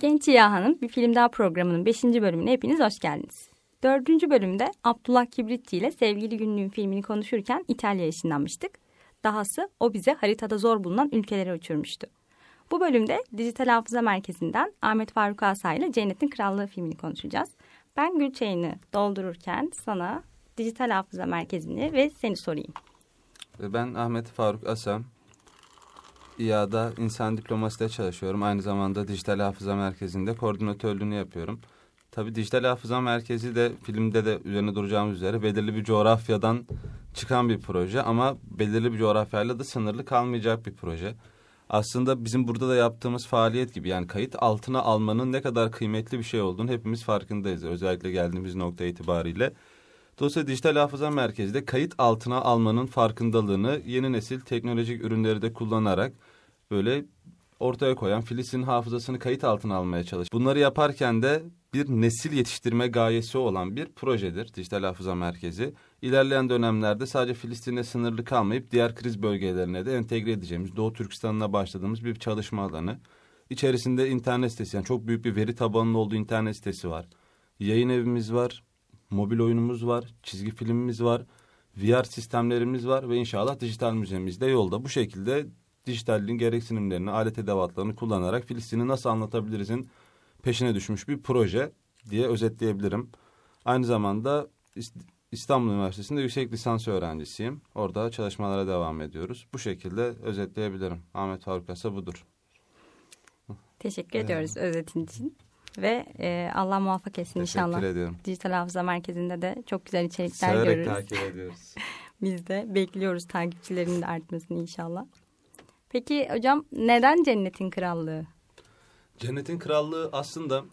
Genç İya Hanım bir film daha programının 5. bölümüne hepiniz hoş geldiniz. Dördüncü bölümde Abdullah Kibritti ile Sevgili Günlüğün filmini konuşurken İtalya'ya ışınlanmıştık. Dahası o bize haritada zor bulunan ülkelere uçurmuştu. Bu bölümde Dijital Hafıza Merkezi'nden Ahmet Faruk Asa ile Cennetin Krallığı filmini konuşacağız. Ben Gülçay'ını doldururken sana Dijital Hafıza Merkezi'ni ve seni sorayım. Ee, ben Ahmet Faruk Asam. İA'da insan diplomasıyla çalışıyorum. Aynı zamanda Dijital Hafıza Merkezi'nde koordinatörlüğünü yapıyorum. Tabii Dijital Hafıza Merkezi de filmde de üzerine duracağımız üzere belirli bir coğrafyadan çıkan bir proje ama belirli bir coğrafyayla da sınırlı kalmayacak bir proje aslında bizim burada da yaptığımız faaliyet gibi yani kayıt altına almanın ne kadar kıymetli bir şey olduğunu hepimiz farkındayız. Özellikle geldiğimiz nokta itibariyle. Dolayısıyla Dijital Hafıza Merkezi de kayıt altına almanın farkındalığını yeni nesil teknolojik ürünleri de kullanarak böyle ortaya koyan, Filistin hafızasını kayıt altına almaya çalış. Bunları yaparken de bir nesil yetiştirme gayesi olan bir projedir Dijital Hafıza Merkezi. İlerleyen dönemlerde sadece Filistin'e sınırlı kalmayıp diğer kriz bölgelerine de entegre edeceğimiz Doğu Türkistan'la başladığımız bir çalışma alanı. İçerisinde internet sitesi yani çok büyük bir veri tabanının olduğu internet sitesi var. Yayın evimiz var, mobil oyunumuz var, çizgi filmimiz var, VR sistemlerimiz var ve inşallah dijital müzemiz de yolda. Bu şekilde dijitalliğin gereksinimlerini, alet edevatlarını kullanarak Filistin'i nasıl anlatabiliriz'in peşine düşmüş bir proje diye özetleyebilirim. Aynı zamanda İstanbul Üniversitesi'nde yüksek lisans öğrencisiyim. Orada çalışmalara devam ediyoruz. Bu şekilde özetleyebilirim. Ahmet Faruk Asa budur. Teşekkür evet. ediyoruz özetin için. Ve e, Allah muvaffak etsin Teşekkür inşallah. Teşekkür ediyorum. Dijital Hafıza Merkezi'nde de çok güzel içerikler Severek görürüz. takip ediyoruz. Biz de bekliyoruz takipçilerin de artmasını inşallah. Peki hocam neden cennetin krallığı? Cennetin krallığı aslında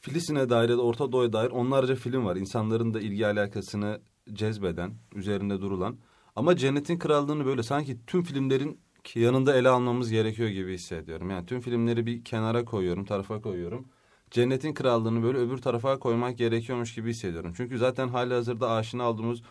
Filistin'e dair, Orta Doğu'ya dair onlarca film var. İnsanların da ilgi alakasını cezbeden, üzerinde durulan. Ama Cennetin Krallığı'nı böyle sanki tüm filmlerin yanında ele almamız gerekiyor gibi hissediyorum. Yani tüm filmleri bir kenara koyuyorum, tarafa koyuyorum. Cennetin Krallığı'nı böyle öbür tarafa koymak gerekiyormuş gibi hissediyorum. Çünkü zaten hali hazırda aşina olduğumuz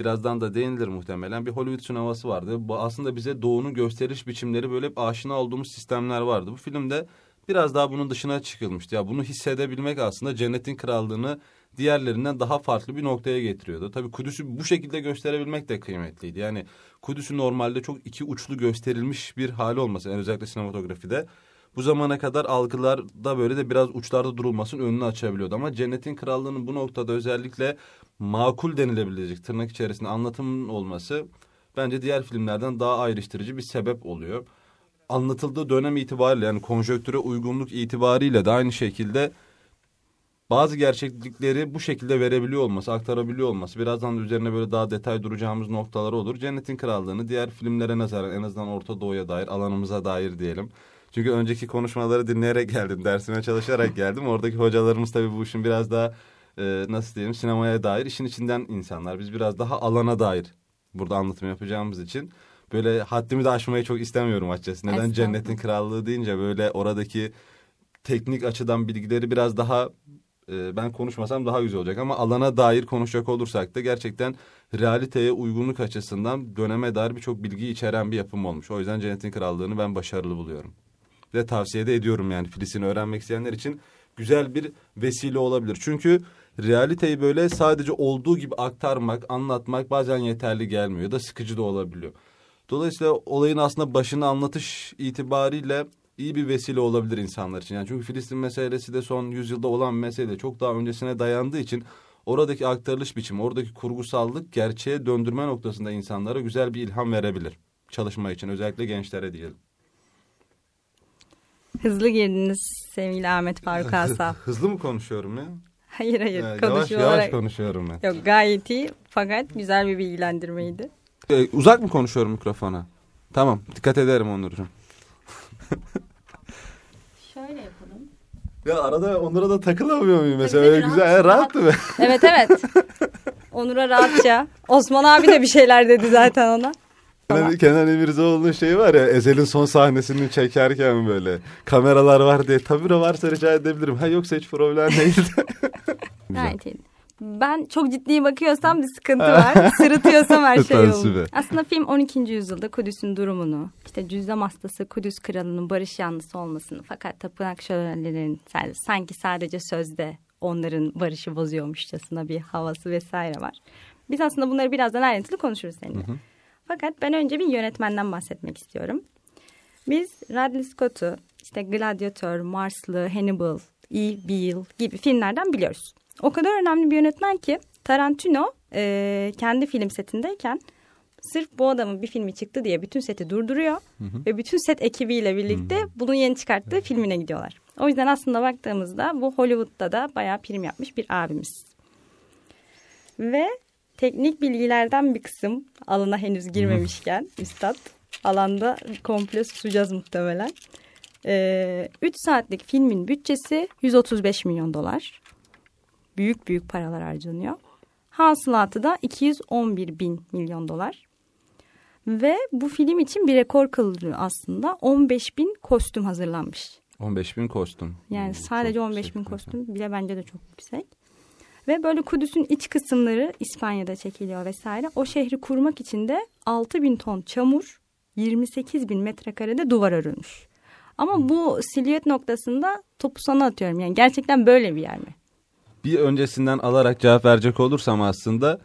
birazdan da değinilir muhtemelen bir Hollywood sineması vardı. Bu aslında bize doğunun gösteriş biçimleri böyle hep aşina olduğumuz sistemler vardı. Bu filmde biraz daha bunun dışına çıkılmıştı. Ya bunu hissedebilmek aslında cennetin krallığını diğerlerinden daha farklı bir noktaya getiriyordu. Tabii Kudüs'ü bu şekilde gösterebilmek de kıymetliydi. Yani Kudüs'ü normalde çok iki uçlu gösterilmiş bir hali olması yani özellikle sinematografide bu zamana kadar algılarda böyle de biraz uçlarda durulmasının önünü açabiliyordu. Ama Cennetin Krallığı'nın bu noktada özellikle makul denilebilecek tırnak içerisinde anlatımın olması bence diğer filmlerden daha ayrıştırıcı bir sebep oluyor. Anlatıldığı dönem itibariyle yani konjöktüre uygunluk itibariyle de aynı şekilde bazı gerçeklikleri bu şekilde verebiliyor olması, aktarabiliyor olması birazdan da üzerine böyle daha detay duracağımız noktalar olur. Cennetin Krallığı'nı diğer filmlere nazaran en azından Orta Doğu'ya dair, alanımıza dair diyelim çünkü önceki konuşmaları dinleyerek geldim, dersime çalışarak geldim. Oradaki hocalarımız tabii bu işin biraz daha e, nasıl diyeyim sinemaya dair işin içinden insanlar. Biz biraz daha alana dair burada anlatım yapacağımız için böyle haddimi de aşmayı çok istemiyorum açıkçası. Neden cennetin krallığı deyince böyle oradaki teknik açıdan bilgileri biraz daha e, ben konuşmasam daha güzel olacak ama alana dair konuşacak olursak da gerçekten realiteye uygunluk açısından döneme dair birçok bilgi içeren bir yapım olmuş. O yüzden Cennetin Krallığı'nı ben başarılı buluyorum de tavsiye de ediyorum yani Filistin'i öğrenmek isteyenler için güzel bir vesile olabilir. Çünkü realiteyi böyle sadece olduğu gibi aktarmak, anlatmak bazen yeterli gelmiyor ya da sıkıcı da olabiliyor. Dolayısıyla olayın aslında başını anlatış itibariyle iyi bir vesile olabilir insanlar için. Yani çünkü Filistin meselesi de son yüzyılda olan mesele çok daha öncesine dayandığı için oradaki aktarılış biçimi, oradaki kurgusallık gerçeğe döndürme noktasında insanlara güzel bir ilham verebilir. Çalışma için özellikle gençlere diyelim. Hızlı girdiniz sevgili Ahmet Faruk Asaf. Hızlı mı konuşuyorum ya? Hayır hayır. Ee, yavaş yavaş konuşuyorum ben. Yok gayet iyi fakat güzel bir bilgilendirmeydi. Ee, uzak mı konuşuyorum mikrofona? Tamam dikkat ederim Onurcuğum. Şöyle yapalım. Ya arada Onur'a da takılamıyor muyum mesela? Öyle güzel, rahat, rahat mı? Evet evet. Onur'a rahatça. Osman abi de bir şeyler dedi zaten ona. Kenan, Kenan İmirzoğlu'nun şeyi var ya Ezel'in son sahnesini çekerken böyle kameralar var diye tabiro varsa rica edebilirim. Ha yoksa hiç problem değil. Gayet Ben çok ciddi bakıyorsam bir sıkıntı var. Sırıtıyorsam her şey olur. Aslında film 12. yüzyılda Kudüs'ün durumunu, işte cüzdan hastası Kudüs kralının barış yanlısı olmasını fakat tapınak şölenlerin sanki sadece sözde onların barışı bozuyormuşçasına bir havası vesaire var. Biz aslında bunları birazdan ayrıntılı konuşuruz seninle. Hı hı. Fakat ben önce bir yönetmenden bahsetmek istiyorum. Biz Radley Scott'u işte Gladiator, Marslı, Hannibal, E. Bill gibi filmlerden biliyoruz. O kadar önemli bir yönetmen ki Tarantino e, kendi film setindeyken sırf bu adamın bir filmi çıktı diye bütün seti durduruyor. Hı hı. Ve bütün set ekibiyle birlikte hı hı. bunun yeni çıkarttığı evet. filmine gidiyorlar. O yüzden aslında baktığımızda bu Hollywood'da da bayağı prim yapmış bir abimiz. Ve teknik bilgilerden bir kısım alana henüz girmemişken üstad alanda komple susacağız muhtemelen. Ee, saatlik filmin bütçesi 135 milyon dolar. Büyük büyük paralar harcanıyor. Hasılatı da 211 bin milyon dolar. Ve bu film için bir rekor kılınıyor aslında. 15 bin kostüm hazırlanmış. 15 bin kostüm. Yani hmm, sadece çok 15 bin kostüm bile bence de çok yüksek. Ve böyle Kudüs'ün iç kısımları İspanya'da çekiliyor vesaire. O şehri kurmak için de 6 bin ton çamur 28 bin metrekarede duvar örülmüş. Ama bu silüet noktasında topu sana atıyorum. Yani gerçekten böyle bir yer mi? Bir öncesinden alarak cevap verecek olursam aslında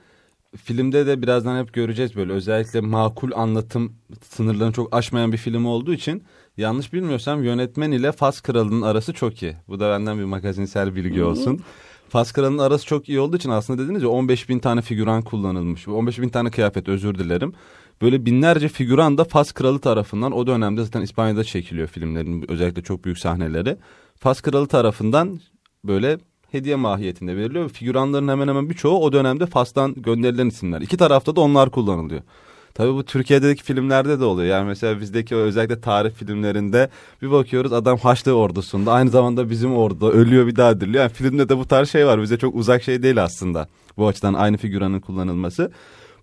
filmde de birazdan hep göreceğiz böyle özellikle makul anlatım sınırlarını çok aşmayan bir film olduğu için yanlış bilmiyorsam yönetmen ile Fas Kralı'nın arası çok iyi. Bu da benden bir magazinsel bilgi olsun. Faskara'nın arası çok iyi olduğu için aslında dediniz ya 15 bin tane figüran kullanılmış. 15 bin tane kıyafet özür dilerim. Böyle binlerce figüran da Fas Kralı tarafından o dönemde zaten İspanya'da çekiliyor filmlerin özellikle çok büyük sahneleri. Fas Kralı tarafından böyle hediye mahiyetinde veriliyor. Figüranların hemen hemen birçoğu o dönemde Fas'tan gönderilen isimler. İki tarafta da onlar kullanılıyor. Tabii bu Türkiye'deki filmlerde de oluyor. Yani mesela bizdeki özellikle tarih filmlerinde bir bakıyoruz adam Haçlı ordusunda aynı zamanda bizim ordu ölüyor bir daha diriliyor. Yani filmde de bu tarz şey var bize çok uzak şey değil aslında bu açıdan aynı figüranın kullanılması.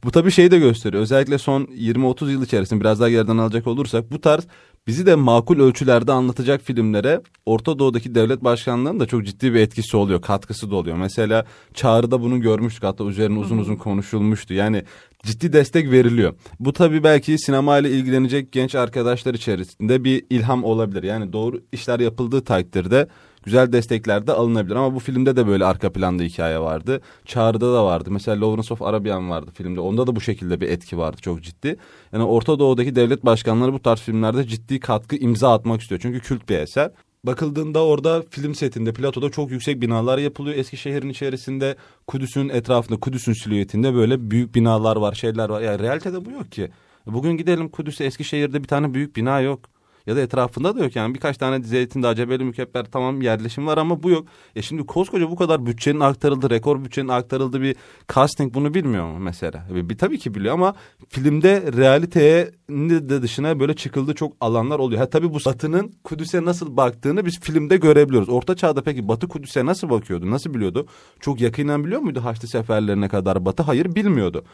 Bu tabii şeyi de gösteriyor. Özellikle son 20-30 yıl içerisinde biraz daha geriden alacak olursak bu tarz bizi de makul ölçülerde anlatacak filmlere Orta Doğu'daki devlet başkanlarının da çok ciddi bir etkisi oluyor, katkısı da oluyor. Mesela Çağrı'da bunu görmüştük hatta üzerine uzun uzun konuşulmuştu. Yani ciddi destek veriliyor. Bu tabii belki sinema ile ilgilenecek genç arkadaşlar içerisinde bir ilham olabilir. Yani doğru işler yapıldığı takdirde güzel destekler de alınabilir. Ama bu filmde de böyle arka planda hikaye vardı. Çağrı'da da vardı. Mesela Lawrence of Arabian vardı filmde. Onda da bu şekilde bir etki vardı çok ciddi. Yani Orta Doğu'daki devlet başkanları bu tarz filmlerde ciddi katkı imza atmak istiyor. Çünkü kült bir eser. Bakıldığında orada film setinde, platoda çok yüksek binalar yapılıyor. Eskişehir'in içerisinde, Kudüs'ün etrafında, Kudüs'ün silüetinde böyle büyük binalar var, şeyler var. Yani realitede bu yok ki. Bugün gidelim Kudüs'e, Eskişehir'de bir tane büyük bina yok. Ya da etrafında da yok yani birkaç tane zeytin daha Cebeli Mükebber tamam yerleşim var ama bu yok. E şimdi koskoca bu kadar bütçenin aktarıldı, rekor bütçenin aktarıldı bir casting bunu bilmiyor mu mesela? E, bir, tabii ki biliyor ama filmde realiteye de dışına böyle çıkıldı çok alanlar oluyor. Ha tabii bu Batı'nın Kudüs'e nasıl baktığını biz filmde görebiliyoruz. Orta çağda peki Batı Kudüs'e nasıl bakıyordu? Nasıl biliyordu? Çok yakından biliyor muydu Haçlı seferlerine kadar Batı? Hayır bilmiyordu.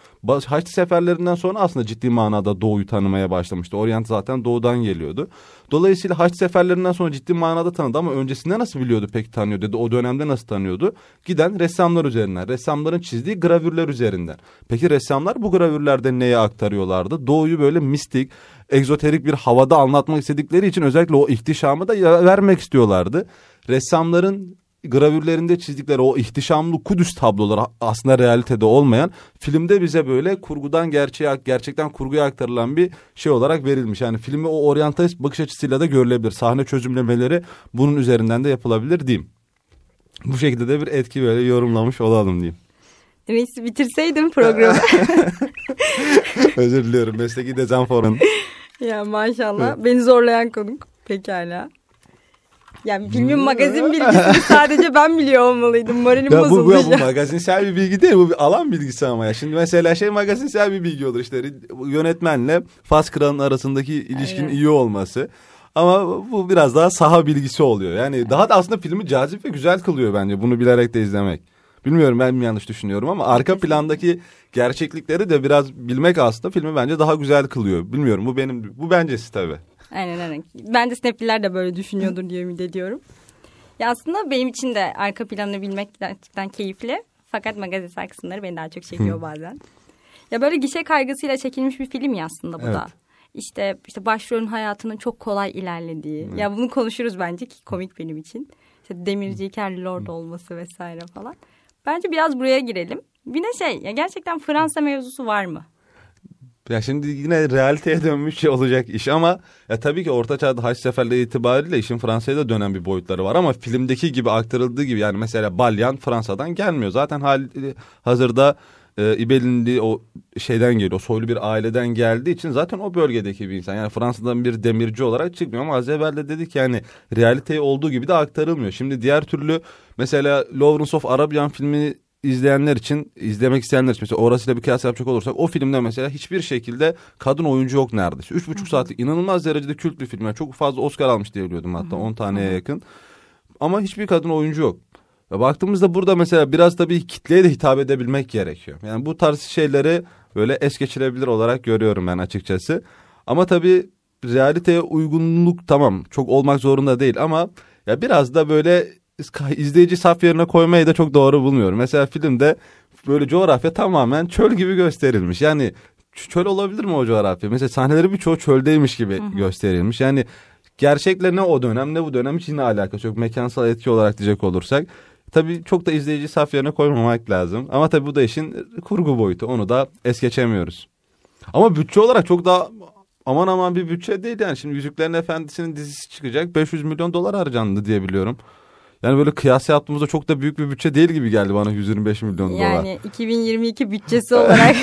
Haçlı seferlerinden sonra aslında ciddi manada Doğu'yu tanımaya başlamıştı. Orient zaten Doğu'dan geliyordu. Dolayısıyla Haçlı seferlerinden sonra ciddi manada tanıdı ama öncesinde nasıl biliyordu peki tanıyor dedi. O dönemde nasıl tanıyordu? Giden ressamlar üzerinden, ressamların çizdiği gravürler üzerinden. Peki ressamlar bu gravürlerde neye aktarıyorlardı? Doğu'yu böyle mis mistik, egzoterik bir havada anlatmak istedikleri için özellikle o ihtişamı da vermek istiyorlardı. Ressamların gravürlerinde çizdikleri o ihtişamlı Kudüs tabloları aslında realitede olmayan filmde bize böyle kurgudan gerçeğe gerçekten kurguya aktarılan bir şey olarak verilmiş. Yani filmi o oryantalist bakış açısıyla da görülebilir. Sahne çözümlemeleri bunun üzerinden de yapılabilir diyeyim. Bu şekilde de bir etki böyle yorumlamış olalım diyeyim. Reis bitirseydim programı. Özür diliyorum. Mesleki dezenforun. Ya maşallah. Beni zorlayan konuk. Pekala. Yani filmin magazin bilgisini sadece ben biliyor olmalıydım. Moralim ya bu, bozuldu. Bu, bu, bu magazinsel bir bilgi değil. Bu bir alan bilgisi ama ya. Şimdi mesela şey magazinsel bir bilgi olur. işte yönetmenle Fas Kral'ın arasındaki ilişkinin evet. iyi olması. Ama bu biraz daha saha bilgisi oluyor. Yani daha da aslında filmi cazip ve güzel kılıyor bence. Bunu bilerek de izlemek. Bilmiyorum ben mi yanlış düşünüyorum ama arka plandaki gerçeklikleri de biraz bilmek aslında filmi bence daha güzel kılıyor. Bilmiyorum bu benim bu bencesi tabii. Aynen aynen. Ben de Snapliler de böyle düşünüyordur diye ümit ediyorum. Ya aslında benim için de arka planı bilmek gerçekten keyifli. Fakat magazin kısımları beni daha çok çekiyor bazen. Ya böyle gişe kaygısıyla çekilmiş bir film ya aslında bu evet. da. İşte işte başrolün hayatının çok kolay ilerlediği. Evet. Ya bunu konuşuruz bence ki komik benim için. İşte demirci iken lord olması vesaire falan. Bence biraz buraya girelim. Yine şey ya gerçekten Fransa mevzusu var mı? Ya şimdi yine realiteye dönmüş şey olacak iş ama ya tabii ki Orta Çağ'da Haç Seferleri itibariyle işin Fransa'ya da dönen bir boyutları var ama filmdeki gibi aktarıldığı gibi yani mesela Balyan Fransa'dan gelmiyor. Zaten hali, e, hazırda e, İbelinli o şeyden geliyor. o Soylu bir aileden geldiği için zaten o bölgedeki bir insan. Yani Fransa'dan bir demirci olarak çıkmıyor ama az evvel de dedik yani realiteye olduğu gibi de aktarılmıyor. Şimdi diğer türlü Mesela Lawrence of Arabian filmi izleyenler için, izlemek isteyenler için mesela orasıyla bir kıyas yapacak olursak o filmde mesela hiçbir şekilde kadın oyuncu yok neredeyse. Üç buçuk saatlik inanılmaz derecede kült bir film. Yani çok fazla Oscar almış diye biliyordum hatta on taneye yakın. Ama hiçbir kadın oyuncu yok. Ve baktığımızda burada mesela biraz da bir kitleye de hitap edebilmek gerekiyor. Yani bu tarz şeyleri böyle es geçirebilir olarak görüyorum ben açıkçası. Ama tabii realiteye uygunluk tamam çok olmak zorunda değil ama ya biraz da böyle izleyici saf yerine koymayı da çok doğru bulmuyorum. Mesela filmde böyle coğrafya tamamen çöl gibi gösterilmiş. Yani çöl olabilir mi o coğrafya? Mesela sahneleri birçoğu çöldeymiş gibi Hı-hı. gösterilmiş. Yani gerçekle ne o dönem ne bu dönem için yine alakası yok. Mekansal etki olarak diyecek olursak. Tabii çok da izleyici saf yerine koymamak lazım. Ama tabii bu da işin kurgu boyutu. Onu da es geçemiyoruz. Ama bütçe olarak çok daha aman aman bir bütçe değil yani. Şimdi Yüzüklerin Efendisi'nin dizisi çıkacak. 500 milyon dolar harcandı diye biliyorum. Yani böyle kıyas yaptığımızda çok da büyük bir bütçe değil gibi geldi bana 125 milyon dolar. Yani 2022 bütçesi olarak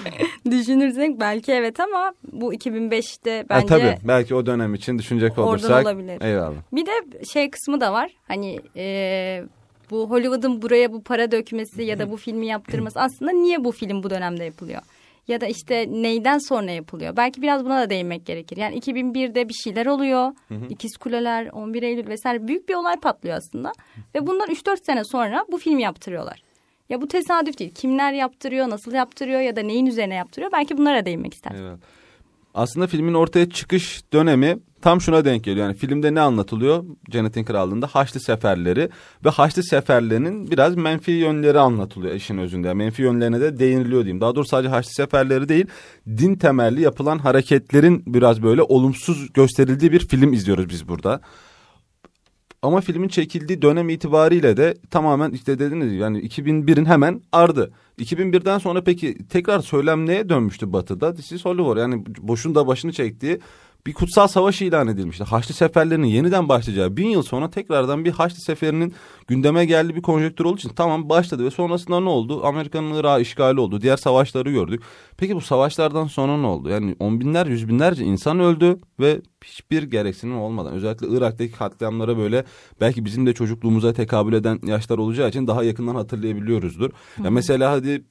düşünürsek belki evet ama bu 2005'te bence... E, tabii belki o dönem için düşünecek olursak. Oradan olabilir. Eyvallah. Bir de şey kısmı da var hani e, bu Hollywood'un buraya bu para dökmesi ya da bu filmi yaptırması aslında niye bu film bu dönemde yapılıyor? ya da işte neyden sonra yapılıyor? Belki biraz buna da değinmek gerekir. Yani 2001'de bir şeyler oluyor. Hı hı. İkiz Kuleler, 11 Eylül vesaire büyük bir olay patlıyor aslında. Hı hı. Ve bundan 3-4 sene sonra bu film yaptırıyorlar. Ya bu tesadüf değil. Kimler yaptırıyor, nasıl yaptırıyor ya da neyin üzerine yaptırıyor? Belki bunlara değinmek ister. Evet. Aslında filmin ortaya çıkış dönemi tam şuna denk geliyor. Yani filmde ne anlatılıyor? Cennetin Krallığı'nda Haçlı Seferleri ve Haçlı Seferlerinin biraz menfi yönleri anlatılıyor işin özünde. Yani menfi yönlerine de değiniliyor diyeyim. Daha doğrusu sadece Haçlı Seferleri değil, din temelli yapılan hareketlerin biraz böyle olumsuz gösterildiği bir film izliyoruz biz burada. Ama filmin çekildiği dönem itibariyle de tamamen işte dediniz yani 2001'in hemen ardı. 2001'den sonra peki tekrar söylem neye dönmüştü batıda. This is Hollywood yani boşun da başını çektiği bir kutsal savaş ilan edilmişti. Haçlı seferlerinin yeniden başlayacağı bin yıl sonra tekrardan bir Haçlı seferinin gündeme geldi bir konjektür olduğu için tamam başladı ve sonrasında ne oldu? Amerika'nın Irak'ı işgali oldu. Diğer savaşları gördük. Peki bu savaşlardan sonra ne oldu? Yani on binler yüz binlerce insan öldü ve hiçbir gereksinim olmadan özellikle Irak'taki katliamlara böyle belki bizim de çocukluğumuza tekabül eden yaşlar olacağı için daha yakından hatırlayabiliyoruzdur. Ya mesela hadi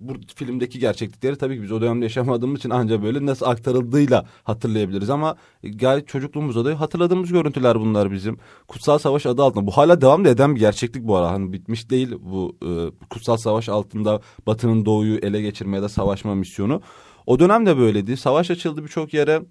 bu filmdeki gerçeklikleri tabii ki biz o dönemde yaşamadığımız için ancak böyle nasıl aktarıldığıyla hatırlayabiliriz ama e, gayet çocukluğumuzda da hatırladığımız görüntüler bunlar bizim. Kutsal Savaş adı altında bu hala devam eden bir gerçeklik bu ara hani bitmiş değil bu e, Kutsal Savaş altında Batı'nın doğuyu ele geçirmeye ya da savaşma misyonu. O dönem de böyleydi. Savaş açıldı birçok yere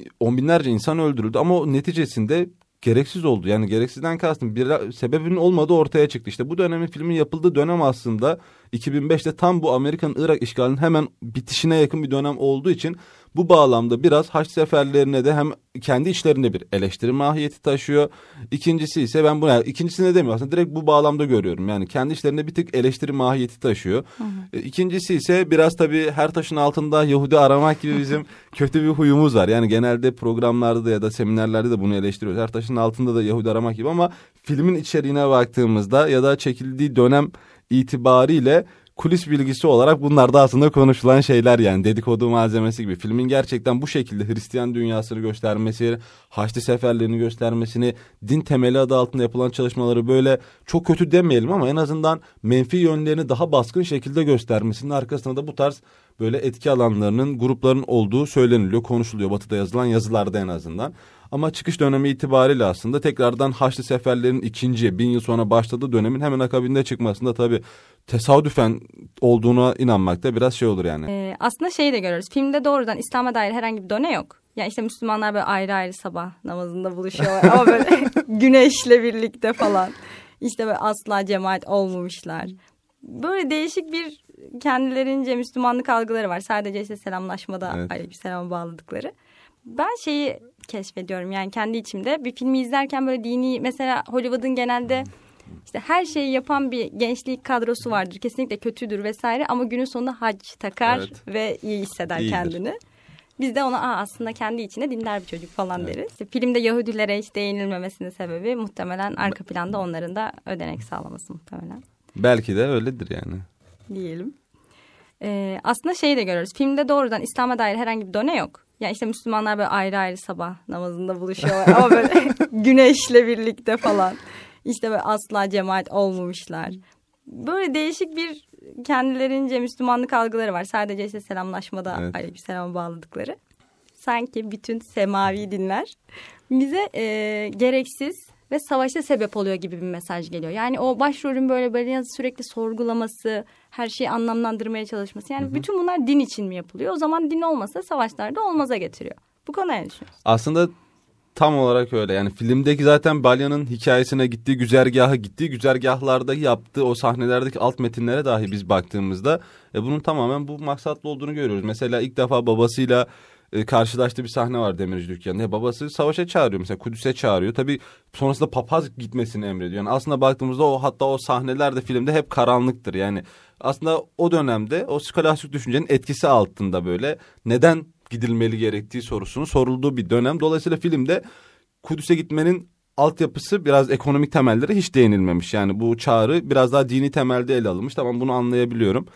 e, on binlerce insan öldürüldü ama neticesinde gereksiz oldu. Yani gereksizden kastım bir sebebinin olmadığı ortaya çıktı. İşte bu dönemin filmin yapıldığı dönem aslında 2005'te tam bu Amerikan Irak işgalinin hemen bitişine yakın bir dönem olduğu için bu bağlamda biraz haç seferlerine de hem kendi içlerinde bir eleştiri mahiyeti taşıyor. İkincisi ise ben bunu yani de demiyorum aslında direkt bu bağlamda görüyorum. Yani kendi içlerinde bir tık eleştiri mahiyeti taşıyor. Hı hı. E, ikincisi ise biraz tabii her taşın altında Yahudi aramak gibi bizim kötü bir huyumuz var. Yani genelde programlarda ya da seminerlerde de bunu eleştiriyoruz. Her taşın altında da Yahudi aramak gibi ama filmin içeriğine baktığımızda ya da çekildiği dönem itibariyle kulis bilgisi olarak bunlar da aslında konuşulan şeyler yani dedikodu malzemesi gibi. Filmin gerçekten bu şekilde Hristiyan dünyasını göstermesi, Haçlı seferlerini göstermesini, din temeli adı altında yapılan çalışmaları böyle çok kötü demeyelim ama en azından menfi yönlerini daha baskın şekilde göstermesinin arkasında da bu tarz böyle etki alanlarının, grupların olduğu söyleniliyor, konuşuluyor batıda yazılan yazılarda en azından. Ama çıkış dönemi itibariyle aslında tekrardan Haçlı seferlerin ikinci bin yıl sonra başladığı dönemin hemen akabinde çıkmasında tabii tesadüfen olduğuna inanmak da biraz şey olur yani. Ee, aslında şeyi de görüyoruz. Filmde doğrudan İslam'a dair herhangi bir döne yok. Yani işte Müslümanlar böyle ayrı ayrı sabah namazında buluşuyorlar ama böyle güneşle birlikte falan. İşte böyle asla cemaat olmamışlar. Böyle değişik bir kendilerince Müslümanlık algıları var. Sadece işte selamlaşmada evet. aleykümselam bağladıkları. Ben şeyi keşfediyorum. Yani kendi içimde bir filmi izlerken böyle dini mesela Hollywood'un genelde işte her şeyi yapan bir gençlik kadrosu vardır. Kesinlikle kötüdür vesaire ama günün sonunda hac takar evet. ve iyi hisseder İyidir. kendini. Biz de ona Aa, aslında kendi içine dinler bir çocuk falan evet. deriz. İşte filmde Yahudilere hiç değinilmemesinin sebebi muhtemelen arka planda onların da ödenek sağlaması muhtemelen. Belki de öyledir yani. Diyelim. Ee, aslında şeyi de görüyoruz. Filmde doğrudan İslam'a dair herhangi bir done yok. Ya işte Müslümanlar böyle ayrı ayrı sabah namazında buluşuyorlar ama böyle güneşle birlikte falan. İşte böyle asla cemaat olmamışlar. Böyle değişik bir kendilerince Müslümanlık algıları var. Sadece işte selamlaşmada evet. selam bağladıkları. Sanki bütün semavi dinler bize e, gereksiz ve savaşa sebep oluyor gibi bir mesaj geliyor. Yani o başrolün böyle böyle sürekli sorgulaması, her şeyi anlamlandırmaya çalışması. Yani hı hı. bütün bunlar din için mi yapılıyor? O zaman din olmasa savaşlarda olmaza getiriyor. Bu konuya ne düşünüyorsun? Aslında tam olarak öyle. Yani filmdeki zaten Balya'nın hikayesine gittiği güzergahı gittiği güzergahlarda yaptığı o sahnelerdeki alt metinlere dahi biz baktığımızda e, bunun tamamen bu maksatlı olduğunu görüyoruz. Mesela ilk defa babasıyla e, karşılaştığı bir sahne var Demirci dükkanında. Babası savaşa çağırıyor mesela Kudüs'e çağırıyor. Tabii sonrasında papaz gitmesini emrediyor. Yani aslında baktığımızda o hatta o sahneler de filmde hep karanlıktır. Yani aslında o dönemde o skolastik düşüncenin etkisi altında böyle neden gidilmeli gerektiği sorusunun sorulduğu bir dönem. Dolayısıyla filmde Kudüs'e gitmenin altyapısı biraz ekonomik temellere hiç değinilmemiş. Yani bu çağrı biraz daha dini temelde ele alınmış. Tamam bunu anlayabiliyorum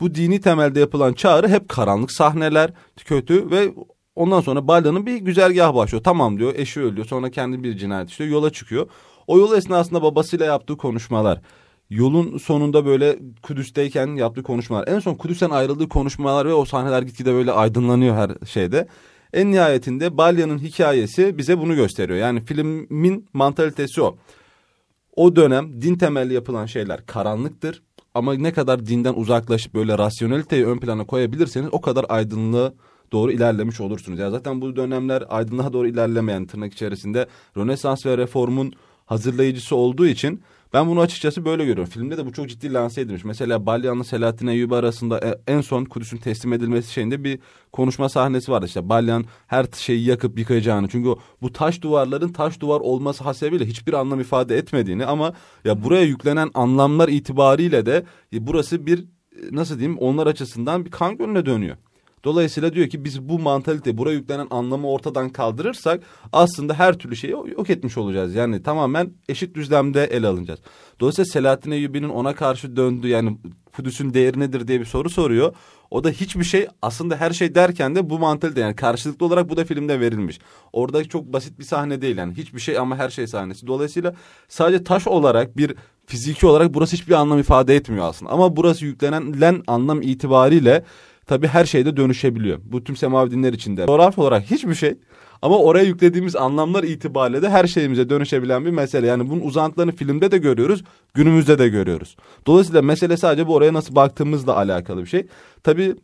bu dini temelde yapılan çağrı hep karanlık sahneler, kötü ve ondan sonra Balya'nın bir güzergah başlıyor. Tamam diyor eşi ölüyor sonra kendi bir cinayet işte yola çıkıyor. O yol esnasında babasıyla yaptığı konuşmalar yolun sonunda böyle Kudüs'teyken yaptığı konuşmalar. En son Kudüs'ten ayrıldığı konuşmalar ve o sahneler gitgide böyle aydınlanıyor her şeyde. En nihayetinde Balya'nın hikayesi bize bunu gösteriyor. Yani filmin mantalitesi o. O dönem din temelli yapılan şeyler karanlıktır. Ama ne kadar dinden uzaklaşıp böyle rasyoneliteyi ön plana koyabilirseniz o kadar aydınlığı doğru ilerlemiş olursunuz. Ya zaten bu dönemler aydınlığa doğru ilerlemeyen tırnak içerisinde Rönesans ve reformun hazırlayıcısı olduğu için ben bunu açıkçası böyle görüyorum. Filmde de bu çok ciddi lanse edilmiş. Mesela Balyan'la Selahattin Eyyubi arasında e, en son Kudüs'ün teslim edilmesi şeyinde bir konuşma sahnesi vardı. İşte Balyan her şeyi yakıp yıkayacağını. Çünkü bu taş duvarların taş duvar olması hasebiyle hiçbir anlam ifade etmediğini ama ya buraya yüklenen anlamlar itibariyle de e, burası bir e, nasıl diyeyim onlar açısından bir kan gölüne dönüyor. Dolayısıyla diyor ki biz bu mantalite buraya yüklenen anlamı ortadan kaldırırsak aslında her türlü şeyi yok etmiş olacağız. Yani tamamen eşit düzlemde ele alınacağız. Dolayısıyla Selahattin Eyyubi'nin ona karşı döndü yani Kudüs'ün değeri nedir diye bir soru soruyor. O da hiçbir şey aslında her şey derken de bu mantalite yani karşılıklı olarak bu da filmde verilmiş. Orada çok basit bir sahne değil yani hiçbir şey ama her şey sahnesi. Dolayısıyla sadece taş olarak bir fiziki olarak burası hiçbir anlam ifade etmiyor aslında. Ama burası yüklenen anlam itibariyle tabii her şeyde dönüşebiliyor. Bu tüm semavi dinler içinde. Coğrafi olarak hiçbir şey ama oraya yüklediğimiz anlamlar itibariyle de her şeyimize dönüşebilen bir mesele. Yani bunun uzantılarını filmde de görüyoruz, günümüzde de görüyoruz. Dolayısıyla mesele sadece bu oraya nasıl baktığımızla alakalı bir şey. Tabii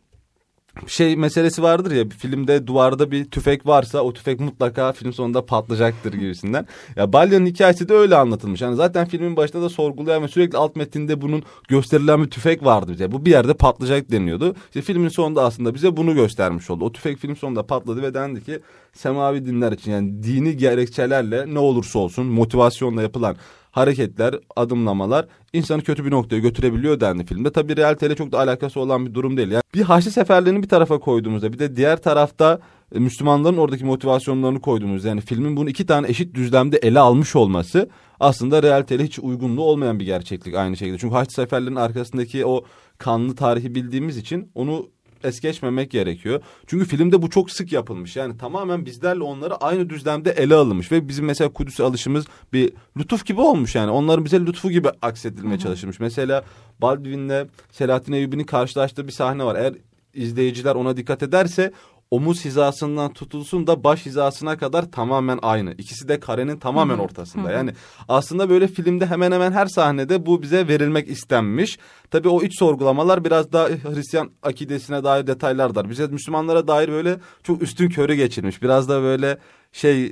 şey meselesi vardır ya filmde duvarda bir tüfek varsa o tüfek mutlaka film sonunda patlayacaktır gibisinden. ya Balya'nın hikayesi de öyle anlatılmış. Yani zaten filmin başında da sorgulayan ve sürekli alt metinde bunun gösterilen bir tüfek vardı bize. Bu bir yerde patlayacak deniyordu. İşte filmin sonunda aslında bize bunu göstermiş oldu. O tüfek film sonunda patladı ve dendi ki semavi dinler için yani dini gerekçelerle ne olursa olsun motivasyonla yapılan hareketler, adımlamalar insanı kötü bir noktaya götürebiliyor dendi filmde. Tabii realiteyle çok da alakası olan bir durum değil. Yani bir Haçlı seferlerini bir tarafa koyduğumuzda bir de diğer tarafta e, Müslümanların oradaki motivasyonlarını koyduğumuz yani filmin bunu iki tane eşit düzlemde ele almış olması aslında realiteyle hiç uygunluğu olmayan bir gerçeklik aynı şekilde. Çünkü Haçlı seferlerinin arkasındaki o kanlı tarihi bildiğimiz için onu es geçmemek gerekiyor. Çünkü filmde bu çok sık yapılmış. Yani tamamen bizlerle onları aynı düzlemde ele alınmış ve bizim mesela Kudüs alışımız bir lütuf gibi olmuş yani. Onların bize lütfu gibi aksedilmeye çalışılmış. Mesela Baldwin'le Selahattin Eyyubi'nin karşılaştığı bir sahne var. Eğer izleyiciler ona dikkat ederse omuz hizasından tutulsun da baş hizasına kadar tamamen aynı. İkisi de karenin tamamen ortasında. Yani aslında böyle filmde hemen hemen her sahnede bu bize verilmek istenmiş. Tabi o iç sorgulamalar biraz daha Hristiyan akidesine dair detaylardır. Bize Müslümanlara dair böyle çok üstün körü geçirmiş. Biraz da böyle şey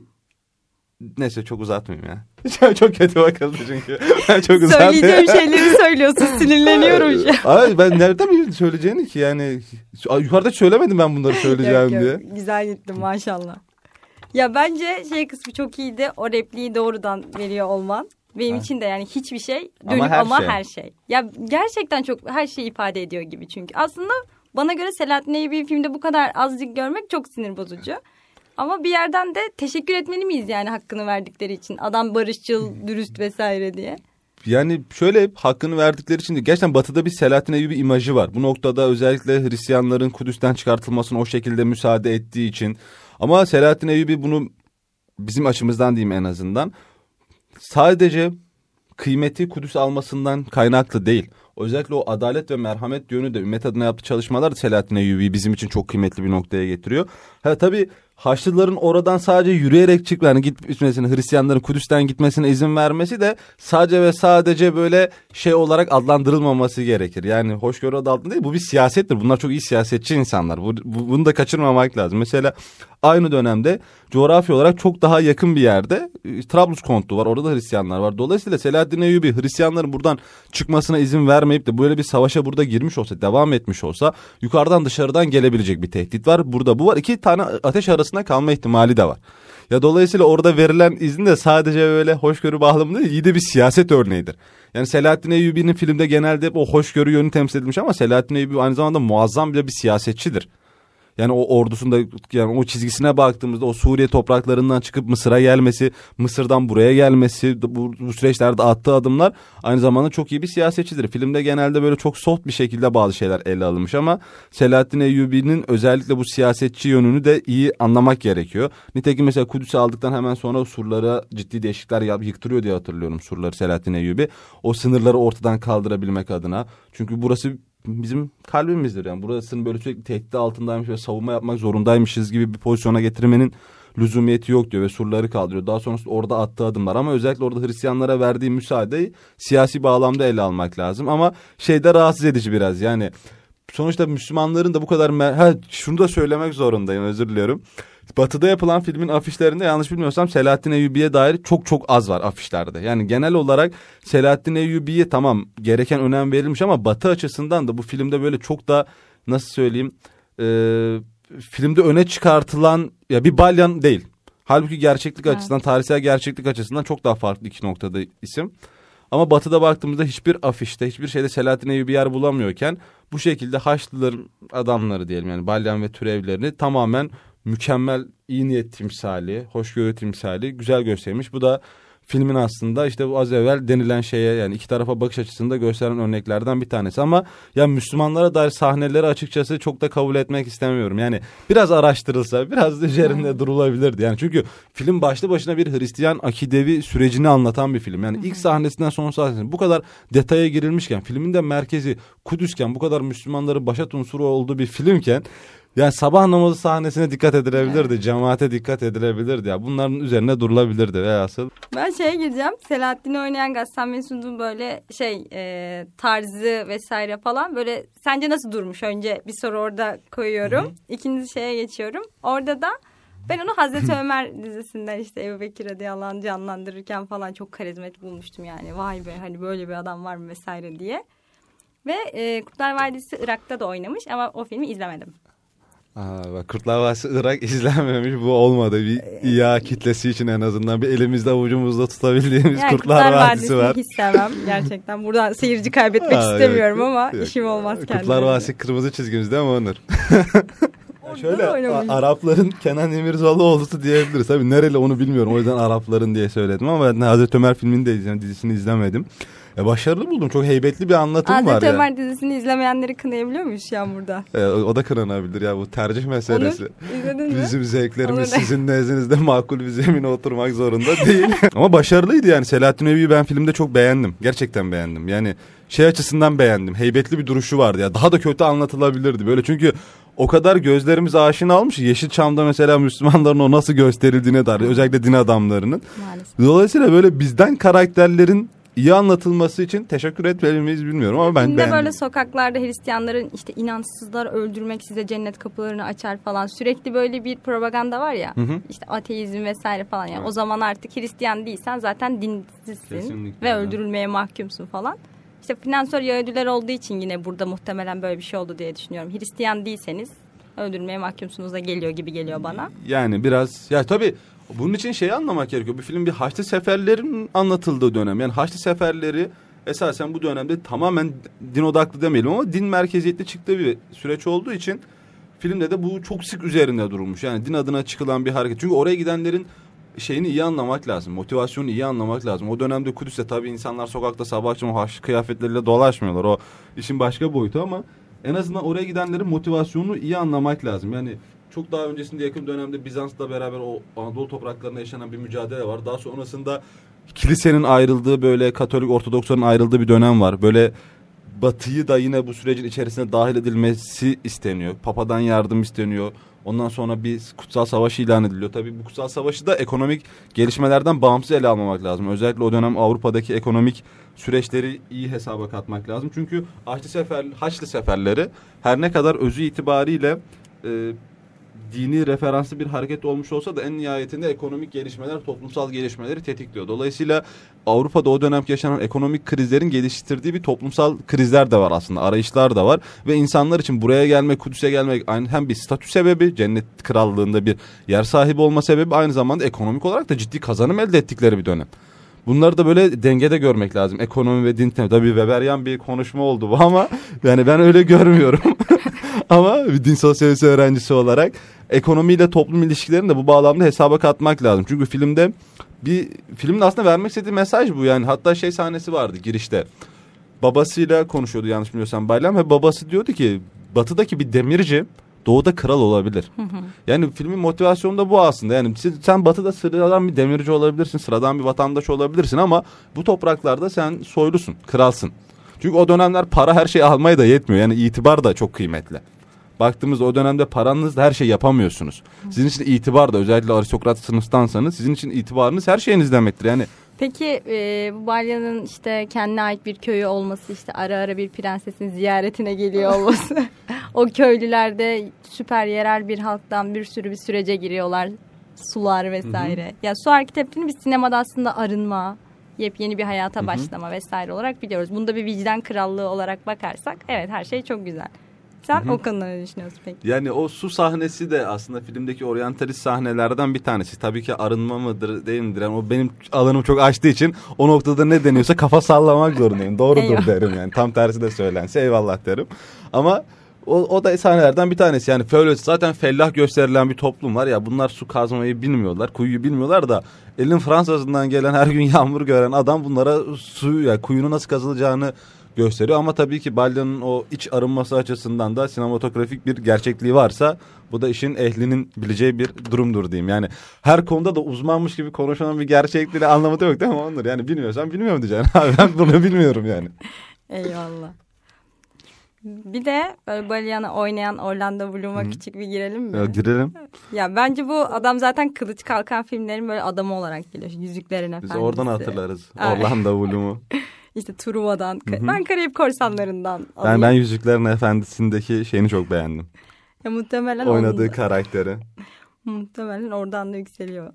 Neyse çok uzatmayayım ya. çok kötü bakıldı çünkü. Ben çok Söyleyeceğim şeyleri söylüyorsun. Sinirleniyorum şu an. ben nereden bileyim söyleyeceğini ki yani. Yukarıda söylemedim ben bunları söyleyeceğim yok, diye. Güzel gittin maşallah. Ya bence şey kısmı çok iyiydi. O repliği doğrudan veriyor olman. Benim ha. için de yani hiçbir şey dönüp ama, her, ama şey. her şey. Ya gerçekten çok her şeyi ifade ediyor gibi çünkü. Aslında bana göre Selahattin Eyüp'ü filmde bu kadar azıcık görmek çok sinir bozucu. Ama bir yerden de teşekkür etmeli miyiz yani hakkını verdikleri için? Adam barışçıl, dürüst vesaire diye. Yani şöyle hakkını verdikleri için de gerçekten batıda bir Selahattin Eyyubi imajı var. Bu noktada özellikle Hristiyanların Kudüs'ten çıkartılmasına o şekilde müsaade ettiği için. Ama Selahattin Eyyubi bunu bizim açımızdan diyeyim en azından. Sadece kıymeti Kudüs almasından kaynaklı değil. Özellikle o adalet ve merhamet yönü de ümmet adına yaptığı çalışmalar Selahattin Eyyubi bizim için çok kıymetli bir noktaya getiriyor. Ha tabii Haçlıların oradan sadece yürüyerek çıkmasını, yani gitmesini Hristiyanların Kudüs'ten gitmesine izin vermesi de sadece ve sadece böyle şey olarak adlandırılmaması gerekir. Yani hoşgörü adı altında değil bu bir siyasettir. Bunlar çok iyi siyasetçi insanlar. Bu, bu, bunu da kaçırmamak lazım. Mesela aynı dönemde coğrafya olarak çok daha yakın bir yerde e, Trabluskontu var. Orada da Hristiyanlar var. Dolayısıyla Selahaddin Eyyubi Hristiyanların buradan çıkmasına izin vermeyip de böyle bir savaşa burada girmiş olsa, devam etmiş olsa yukarıdan dışarıdan gelebilecek bir tehdit var. Burada bu var. İki tane ateş arası arasında kalma ihtimali de var. Ya dolayısıyla orada verilen izin de sadece böyle hoşgörü bağlamında değil, iyi de bir siyaset örneğidir. Yani Selahattin Eyyubi'nin filmde genelde hep o hoşgörü yönü temsil edilmiş ama Selahattin Eyyubi aynı zamanda muazzam bir, bir siyasetçidir yani o ordusunda yani o çizgisine baktığımızda o Suriye topraklarından çıkıp Mısır'a gelmesi, Mısır'dan buraya gelmesi, bu, bu süreçlerde attığı adımlar aynı zamanda çok iyi bir siyasetçidir. Filmde genelde böyle çok soft bir şekilde bazı şeyler ele alınmış ama Selahattin Eyyubi'nin özellikle bu siyasetçi yönünü de iyi anlamak gerekiyor. Nitekim mesela Kudüs'ü aldıktan hemen sonra surlara ciddi değişiklikler yıktırıyor diye hatırlıyorum surları Selahattin Eyyubi. O sınırları ortadan kaldırabilmek adına. Çünkü burası bizim kalbimizdir. Yani burasının böyle sürekli tehdit altındaymış ve savunma yapmak zorundaymışız gibi bir pozisyona getirmenin lüzumiyeti yok diyor ve surları kaldırıyor. Daha sonrasında orada attığı adımlar ama özellikle orada Hristiyanlara verdiği müsaadeyi siyasi bağlamda ele almak lazım. Ama şeyde rahatsız edici biraz yani sonuçta Müslümanların da bu kadar... mer Ha, şunu da söylemek zorundayım özür diliyorum. Batı'da yapılan filmin afişlerinde yanlış bilmiyorsam Selahattin Eyyubi'ye dair çok çok az var afişlerde. Yani genel olarak Selahattin Eyyubi'ye tamam gereken önem verilmiş ama Batı açısından da bu filmde böyle çok da nasıl söyleyeyim e, filmde öne çıkartılan ya bir balyan değil. Halbuki gerçeklik evet. açısından tarihsel gerçeklik açısından çok daha farklı iki noktada isim. Ama batıda baktığımızda hiçbir afişte hiçbir şeyde Selahattin Eyyubi yer bulamıyorken bu şekilde Haçlıların adamları diyelim yani Balyan ve türevlerini tamamen mükemmel iyi niyet timsali, hoşgörü timsali güzel göstermiş. Bu da filmin aslında işte bu az evvel denilen şeye yani iki tarafa bakış açısında gösteren örneklerden bir tanesi ama ya Müslümanlara dair sahneleri açıkçası çok da kabul etmek istemiyorum. Yani biraz araştırılsa biraz üzerinde durulabilirdi. Yani çünkü film başlı başına bir Hristiyan akidevi sürecini anlatan bir film. Yani ilk sahnesinden son sahnesine bu kadar detaya girilmişken filmin de merkezi Kudüs'ken bu kadar Müslümanların başat unsuru olduğu bir filmken ya sabah namazı sahnesine dikkat edilebilirdi. Evet. Cemaate dikkat edilebilirdi. Ya bunların üzerine durulabilirdi velhasıl. Ben şeye gireceğim. Selahattin'i oynayan Gassam Mesut'un böyle şey e, tarzı vesaire falan böyle sence nasıl durmuş? Önce bir soru orada koyuyorum. Hı-hı. İkinci şeye geçiyorum. Orada da ben onu Hazreti Ömer dizisinden işte Ebu Bekir radıyallahu canlandırırken falan çok karizmatik bulmuştum yani. Vay be hani böyle bir adam var mı vesaire diye. Ve e, Kurtlar Vadisi Irak'ta da oynamış ama o filmi izlemedim. Aa bak Kurtlar Vadisi Irak izlenmemiş bu olmadı. Bir ee, ya kitlesi için en azından bir elimizde avucumuzda tutabildiğimiz yani Kurtlar, Kurtlar Vadisi var. hiç sevmem gerçekten. Buradan seyirci kaybetmek Aa, istemiyorum yok, ama yok. işim olmaz kendime. Kurtlar Vadisi kırmızı çizgimiz değil mi Onur? şöyle Arapların Kenan İmirzalıoğlu'su diyebiliriz. Tabii nereli onu bilmiyorum. O yüzden Arapların diye söyledim ama ben Hazreti Ömer filmini de izledim, dizisini izlemedim. E, başarılı buldum. Çok heybetli bir anlatım Adem var Ömer ya. Ömer dizisini izlemeyenleri kınayabiliyor muyuz ya burada? E, o, da kınanabilir ya bu tercih meselesi. Onu izledin mi? Bizim zevklerimiz Onu sizin nezdinizde makul bir zemine oturmak zorunda değil. Ama başarılıydı yani. Selahattin Ebi'yi ben filmde çok beğendim. Gerçekten beğendim. Yani şey açısından beğendim. Heybetli bir duruşu vardı ya. Daha da kötü anlatılabilirdi. Böyle çünkü o kadar gözlerimiz aşina olmuş. Yeşilçam'da mesela Müslümanların o nasıl gösterildiğine dair özellikle din adamlarının. Maalesef. Dolayısıyla böyle bizden karakterlerin iyi anlatılması için teşekkür etmeli miyiz bilmiyorum ama ben Şimdi böyle sokaklarda Hristiyanların işte inançsızlar öldürmek size cennet kapılarını açar falan sürekli böyle bir propaganda var ya hı hı. işte ateizm vesaire falan yani evet. o zaman artık Hristiyan değilsen zaten dinsizsin Kesinlikle ve yani. öldürülmeye mahkumsun falan. İşte finansör Yahudiler olduğu için yine burada muhtemelen böyle bir şey oldu diye düşünüyorum. Hristiyan değilseniz öldürmeye mahkumsunuz da geliyor gibi geliyor bana. Yani biraz ya tabii bunun için şeyi anlamak gerekiyor. Bu film bir Haçlı Seferlerin anlatıldığı dönem. Yani Haçlı Seferleri esasen bu dönemde tamamen din odaklı demeyelim ama din merkeziyetli çıktığı bir süreç olduğu için filmde de bu çok sık üzerinde durulmuş. Yani din adına çıkılan bir hareket. Çünkü oraya gidenlerin şeyini iyi anlamak lazım. Motivasyonu iyi anlamak lazım. O dönemde Kudüs'te tabii insanlar sokakta sabah akşam haşlı kıyafetleriyle dolaşmıyorlar. O işin başka boyutu ama en azından oraya gidenlerin motivasyonunu iyi anlamak lazım. Yani çok daha öncesinde yakın dönemde Bizans'la beraber o Anadolu topraklarında yaşanan bir mücadele var. Daha sonrasında kilisenin ayrıldığı böyle Katolik Ortodoksların ayrıldığı bir dönem var. Böyle Batı'yı da yine bu sürecin içerisine dahil edilmesi isteniyor. Papa'dan yardım isteniyor. Ondan sonra bir kutsal savaş ilan ediliyor. Tabii bu kutsal savaşı da ekonomik gelişmelerden bağımsız ele almamak lazım. Özellikle o dönem Avrupa'daki ekonomik süreçleri iyi hesaba katmak lazım. Çünkü Haçlı, sefer, Haçlı seferleri her ne kadar özü itibariyle e, dini referanslı bir hareket olmuş olsa da en nihayetinde ekonomik gelişmeler, toplumsal gelişmeleri tetikliyor. Dolayısıyla Avrupa'da o dönem yaşanan ekonomik krizlerin geliştirdiği bir toplumsal krizler de var aslında. Arayışlar da var ve insanlar için buraya gelmek, Kudüs'e gelmek aynı hem bir statü sebebi, cennet krallığında bir yer sahibi olma sebebi aynı zamanda ekonomik olarak da ciddi kazanım elde ettikleri bir dönem. Bunları da böyle dengede görmek lazım. Ekonomi ve din tabii Weberian bir konuşma oldu bu ama yani ben öyle görmüyorum. Ama bir din sosyolojisi öğrencisi olarak ekonomiyle toplum ilişkilerini de bu bağlamda hesaba katmak lazım. Çünkü filmde bir filmin aslında vermek istediği mesaj bu yani. Hatta şey sahnesi vardı girişte. Babasıyla konuşuyordu yanlış bilmiyorsam Baylam ve babası diyordu ki batıdaki bir demirci doğuda kral olabilir. Yani filmin motivasyonu da bu aslında. Yani siz, sen batıda sıradan bir demirci olabilirsin, sıradan bir vatandaş olabilirsin ama bu topraklarda sen soylusun, kralsın. Çünkü o dönemler para her şeyi almaya da yetmiyor. Yani itibar da çok kıymetli. Baktığımızda o dönemde paranızla her şey yapamıyorsunuz. Sizin için itibar da özellikle aristokrat sınıftansanız sizin için itibarınız her şeyiniz demektir. Yani Peki e, bu balyanın işte kendine ait bir köyü olması işte ara ara bir prensesin ziyaretine geliyor olması. o köylülerde süper yerel bir halktan bir sürü bir sürece giriyorlar. Sular vesaire. Hı hı. Ya yani, su arketipinin bir sinemada aslında arınma, yepyeni bir hayata Hı-hı. başlama vesaire olarak biliyoruz. Bunda bir vicdan krallığı olarak bakarsak evet her şey çok güzel. Sen Hı-hı. o konuda ne düşünüyorsun peki? Yani o su sahnesi de aslında filmdeki oryantalist sahnelerden bir tanesi. Tabii ki arınma mıdır değil midir? Yani o benim alanım çok açtığı için o noktada ne deniyorsa kafa sallamak zorundayım. Doğrudur derim yani. Tam tersi de söylense eyvallah derim. Ama o, o da sahnelerden bir tanesi yani Fölet zaten fellah gösterilen bir toplum var ya bunlar su kazmayı bilmiyorlar kuyuyu bilmiyorlar da elin Fransa'sından gelen her gün yağmur gören adam bunlara suyu ya yani kuyunun nasıl kazılacağını gösteriyor. Ama tabii ki Baldan'ın o iç arınması açısından da sinematografik bir gerçekliği varsa bu da işin ehlinin bileceği bir durumdur diyeyim. Yani her konuda da uzmanmış gibi konuşulan bir gerçekliği anlamı da yok değil mi Onur? Yani bilmiyorsan bilmiyorum diyeceksin. Abi ben bunu bilmiyorum yani. Eyvallah. Bir de böyle balyana oynayan Orlando Bloom'a küçük bir girelim mi? Ya, girelim. Ya bence bu adam zaten kılıç kalkan filmlerin böyle adamı olarak geliyor. Yüzüklerin Efendisi. Biz oradan hatırlarız Orlando Bloom'u. İşte Truva'dan. Hı-hı. Ben Karayip Korsanları'ndan Ben, ben Yüzüklerin Efendisi'ndeki şeyini çok beğendim. Ya, muhtemelen Oynadığı onun... karakteri. muhtemelen oradan da yükseliyor.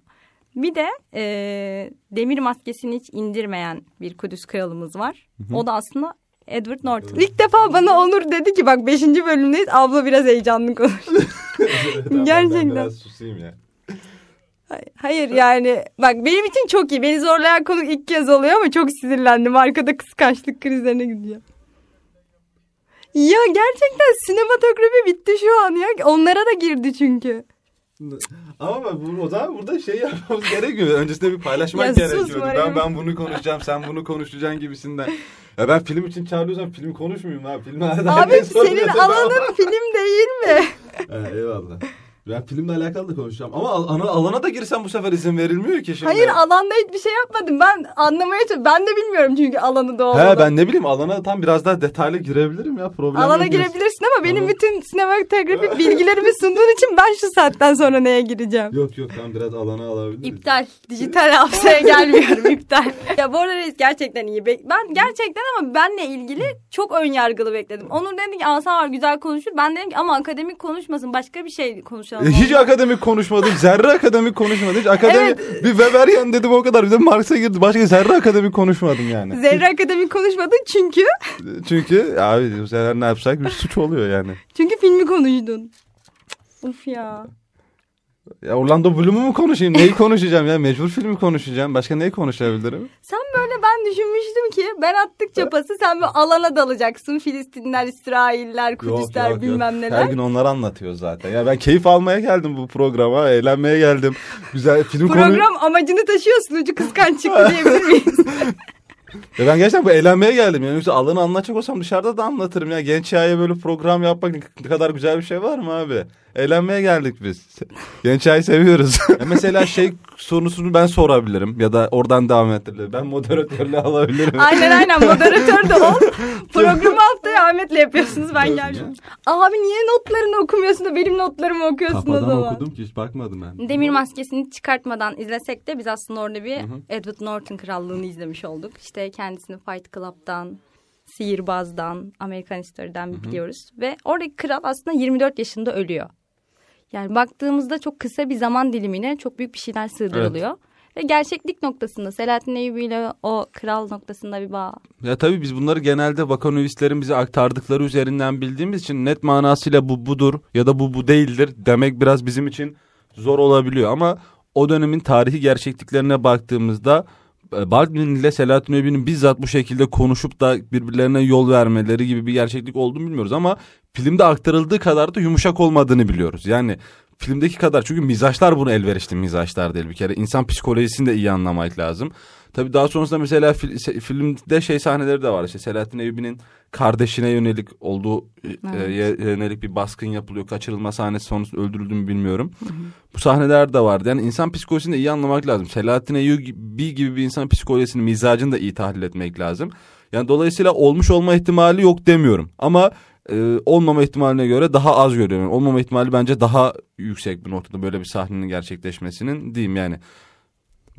Bir de e, demir maskesini hiç indirmeyen bir Kudüs kralımız var. Hı hı. O da aslında Edward Norton. İlk defa bana Onur dedi ki bak 5. bölümdeyiz abla biraz heyecanlı konuş. Gerçekten. Ben biraz susayım ya. Hayır yani bak benim için çok iyi. Beni zorlayan konu ilk kez oluyor ama çok sinirlendim. Arkada kıskançlık krizlerine gidiyor. Ya gerçekten sinematografi bitti şu an ya. Onlara da girdi çünkü. Ama bak bu, o zaman burada şey yapmamız gerekiyor. Öncesinde bir paylaşmak ya gerekiyordu. Ben ben bunu konuşacağım, sen bunu konuşacaksın gibisinden. Ya ben film için çağırıyorsam film konuşmuyorum ha. Film Abi senin alanın film değil mi? ha, eyvallah. Ben filmle alakalı da konuşacağım. Ama ana, alana da girsem bu sefer izin verilmiyor ki şimdi. Hayır alanda hiçbir şey yapmadım. Ben anlamaya çalışıyorum. Ben de bilmiyorum çünkü alanı doğru. He ben ne bileyim alana tam biraz daha detaylı girebilirim ya. Problem alana girebilirsin ama benim Anladım. bütün sinematografik bilgilerimi sunduğun için ben şu saatten sonra neye gireceğim? Yok yok ben biraz alana alabilirim. İptal. Dijital hafızaya gelmiyorum iptal. ya bu arada reis gerçekten iyi. Ben gerçekten ama benle ilgili çok ön yargılı bekledim. Onur dedi ki Asa var güzel konuşur. Ben dedim ki ama akademik konuşmasın başka bir şey konuşalım konuşalım. Hiç akademik konuşmadım. Zerre akademik konuşmadım. Hiç akademi evet. bir Weberian dedim o kadar. Bir de Marx'a girdi. Başka zerre akademik konuşmadım yani. Zerre akademik konuşmadın çünkü. Çünkü abi zerre ne yapsak bir suç oluyor yani. Çünkü filmi konuştun. Uf ya. Ya Orlando Bloom'u mu konuşayım? Neyi konuşacağım ya? Mecbur filmi konuşacağım. Başka neyi konuşabilirim? Sen böyle ben düşünmüştüm ki ben attıkça pası sen bir alana dalacaksın. Filistinler, İsrailler, Kudüsler yok, yok, bilmem yok. neler. Her gün onları anlatıyor zaten. Ya ben keyif almaya geldim bu programa. Eğlenmeye geldim. Güzel film Program konu... amacını taşıyor sunucu kıskançlık diyebilir miyiz? Ya ben gerçekten bu eğlenmeye geldim. Yani mesela alanı anlatacak olsam dışarıda da anlatırım ya. Genç Yağ'ya böyle program yapmak ne kadar güzel bir şey var mı abi? Eğlenmeye geldik biz. Genç Yağ'ı seviyoruz. ya mesela şey sorusunu ben sorabilirim ya da oradan devam ettirilir. Ben moderatörle alabilirim. aynen aynen moderatör de ol. Programı haftaya Ahmet'le yapıyorsunuz ben gelmişim. Abi niye notlarını okumuyorsun da benim notlarımı okuyorsun Kafadan o zaman? okudum ki hiç bakmadım ben. Demir maskesini çıkartmadan izlesek de biz aslında orada bir Edward Norton krallığını izlemiş olduk. İşte kendisini Fight Club'dan sihirbazdan, Amerikan History'den biliyoruz. Ve oradaki kral aslında 24 yaşında ölüyor. Yani baktığımızda çok kısa bir zaman dilimine çok büyük bir şeyler sığdırılıyor. Evet. Ve gerçeklik noktasında Selahattin Eyyubi ile o kral noktasında bir bağ. Ya tabii biz bunları genelde vakanovistlerin bize aktardıkları üzerinden bildiğimiz için net manasıyla bu budur ya da bu bu değildir demek biraz bizim için zor olabiliyor. Ama o dönemin tarihi gerçekliklerine baktığımızda e, Baldwin ile Selahattin Öbü'nün bizzat bu şekilde konuşup da birbirlerine yol vermeleri gibi bir gerçeklik olduğunu bilmiyoruz ama filmde aktarıldığı kadar da yumuşak olmadığını biliyoruz. Yani filmdeki kadar çünkü mizaçlar bunu elverişli mizaçlar değil bir kere. İnsan psikolojisini de iyi anlamak lazım. Tabii daha sonrasında mesela fil, filmde şey sahneleri de var. İşte Selahattin Eyyubi'nin kardeşine yönelik olduğu e, e, evet. e, yönelik bir baskın yapılıyor. Kaçırılma sahnesi sonrasında öldürüldü mü bilmiyorum. Hı hı. Bu sahneler de vardı. Yani insan psikolojisini de iyi anlamak lazım. Selahattin Eyyubi gibi bir insan psikolojisini, mizacını da iyi tahlil etmek lazım. Yani dolayısıyla olmuş olma ihtimali yok demiyorum. Ama e, olmama ihtimaline göre daha az görüyorum. olmama ihtimali bence daha yüksek bir noktada böyle bir sahnenin gerçekleşmesinin diyeyim yani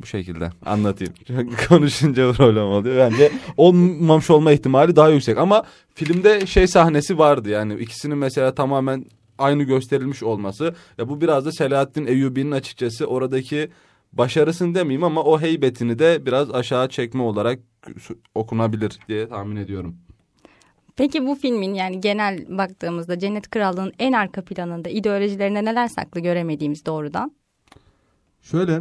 bu şekilde anlatayım. Konuşunca problem oluyor. Bence olmamış olma ihtimali daha yüksek ama filmde şey sahnesi vardı yani ikisinin mesela tamamen aynı gösterilmiş olması. Ya bu biraz da Selahattin Eyyubi'nin açıkçası oradaki başarısını demeyeyim ama o heybetini de biraz aşağı çekme olarak okunabilir diye tahmin ediyorum. Peki bu filmin yani genel baktığımızda Cennet Krallığı'nın en arka planında ideolojilerine neler saklı göremediğimiz doğrudan? Şöyle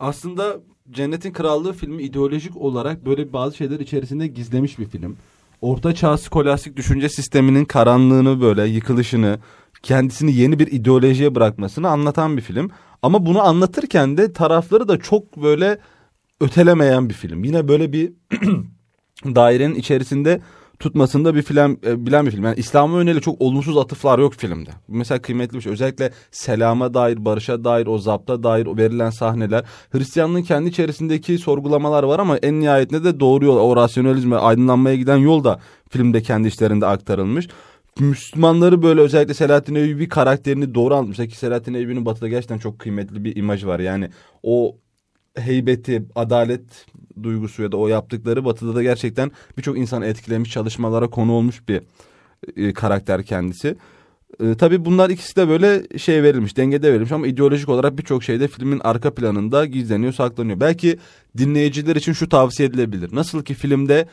aslında Cennetin Krallığı filmi ideolojik olarak böyle bazı şeyler içerisinde gizlemiş bir film. Orta çağ skolastik düşünce sisteminin karanlığını böyle yıkılışını kendisini yeni bir ideolojiye bırakmasını anlatan bir film. Ama bunu anlatırken de tarafları da çok böyle ötelemeyen bir film. Yine böyle bir dairenin içerisinde tutmasında bir film e, bilen bir film. Yani İslam'a yönelik çok olumsuz atıflar yok filmde. Mesela kıymetli bir şey. Özellikle selama dair, barışa dair, o zapta dair o verilen sahneler. Hristiyanlığın kendi içerisindeki sorgulamalar var ama en nihayetinde de doğru yol, o rasyonalizme, aydınlanmaya giden yol da filmde kendi işlerinde aktarılmış. Müslümanları böyle özellikle Selahattin Eyyubi karakterini doğru almış. ki Selahattin Eyyubi'nin batıda gerçekten çok kıymetli bir imaj var. Yani o heybeti, adalet duygusu ya da o yaptıkları batıda da gerçekten birçok insan etkilemiş çalışmalara konu olmuş bir e, karakter kendisi. E, tabii bunlar ikisi de böyle şey verilmiş, dengede verilmiş ama ideolojik olarak birçok şeyde filmin arka planında gizleniyor, saklanıyor. Belki dinleyiciler için şu tavsiye edilebilir. Nasıl ki filmde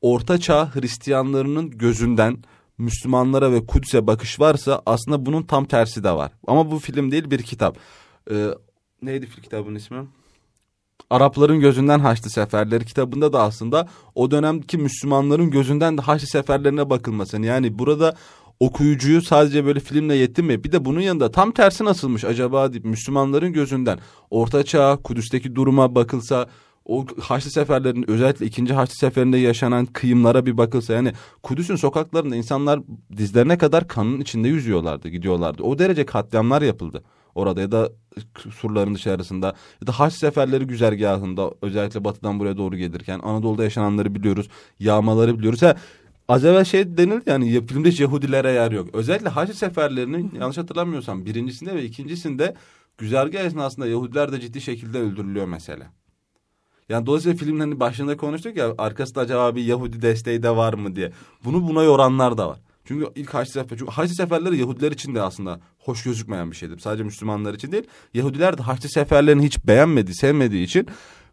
Orta Çağ Hristiyanlarının gözünden Müslümanlara ve Kudüs'e bakış varsa aslında bunun tam tersi de var. Ama bu film değil bir kitap. Ee, neydi kitabın ismi? Arapların gözünden Haçlı Seferleri kitabında da aslında o dönemki Müslümanların gözünden de Haçlı Seferlerine bakılmasın. Yani burada okuyucuyu sadece böyle filmle yetinme bir de bunun yanında tam tersi nasılmış acaba deyip Müslümanların gözünden Orta Çağ, Kudüs'teki duruma bakılsa o Haçlı seferlerinin özellikle ikinci Haçlı Seferinde yaşanan kıyımlara bir bakılsa yani Kudüs'ün sokaklarında insanlar dizlerine kadar kanın içinde yüzüyorlardı gidiyorlardı o derece katliamlar yapıldı orada ya da surların dışarısında ya da haç seferleri güzergahında özellikle batıdan buraya doğru gelirken Anadolu'da yaşananları biliyoruz. Yağmaları biliyoruz. Ha, Az evvel şey denildi yani filmde Yahudilere yer yok. Özellikle Haçlı seferlerinin yanlış hatırlamıyorsam birincisinde ve ikincisinde güzergah esnasında Yahudiler de ciddi şekilde öldürülüyor mesela. Yani dolayısıyla filmin hani başında konuştuk ya arkasında acaba bir Yahudi desteği de var mı diye. Bunu buna yoranlar da var. Çünkü ilk Haçlı Sefer, çünkü Haçlı Seferleri Yahudiler için de aslında hoş gözükmeyen bir şeydir. Sadece Müslümanlar için değil. Yahudiler de Haçlı Seferlerini hiç beğenmediği sevmediği için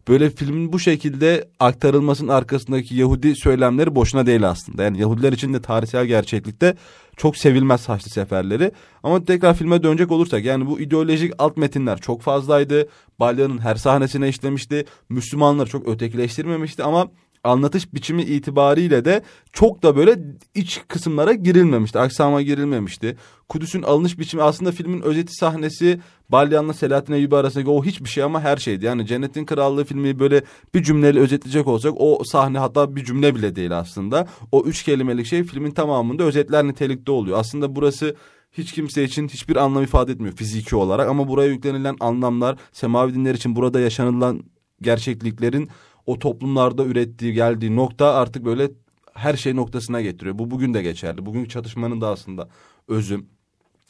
böyle filmin bu şekilde aktarılmasının arkasındaki Yahudi söylemleri boşuna değil aslında. Yani Yahudiler için de tarihsel gerçeklikte çok sevilmez Haçlı Seferleri. Ama tekrar filme dönecek olursak yani bu ideolojik alt metinler çok fazlaydı. Balyan'ın her sahnesine işlemişti. Müslümanları çok ötekileştirmemişti ama anlatış biçimi itibariyle de çok da böyle iç kısımlara girilmemişti. Aksama girilmemişti. Kudüs'ün alınış biçimi aslında filmin özeti sahnesi Balyan'la Selahattin Eyyubi arasındaki o hiçbir şey ama her şeydi. Yani Cennetin Krallığı filmi böyle bir cümleyle özetleyecek olacak, o sahne hatta bir cümle bile değil aslında. O üç kelimelik şey filmin tamamında özetler nitelikte oluyor. Aslında burası hiç kimse için hiçbir anlam ifade etmiyor fiziki olarak ama buraya yüklenilen anlamlar semavi dinler için burada yaşanılan gerçekliklerin o toplumlarda ürettiği geldiği nokta artık böyle her şey noktasına getiriyor. Bu bugün de geçerli. Bugünkü çatışmanın da aslında özü.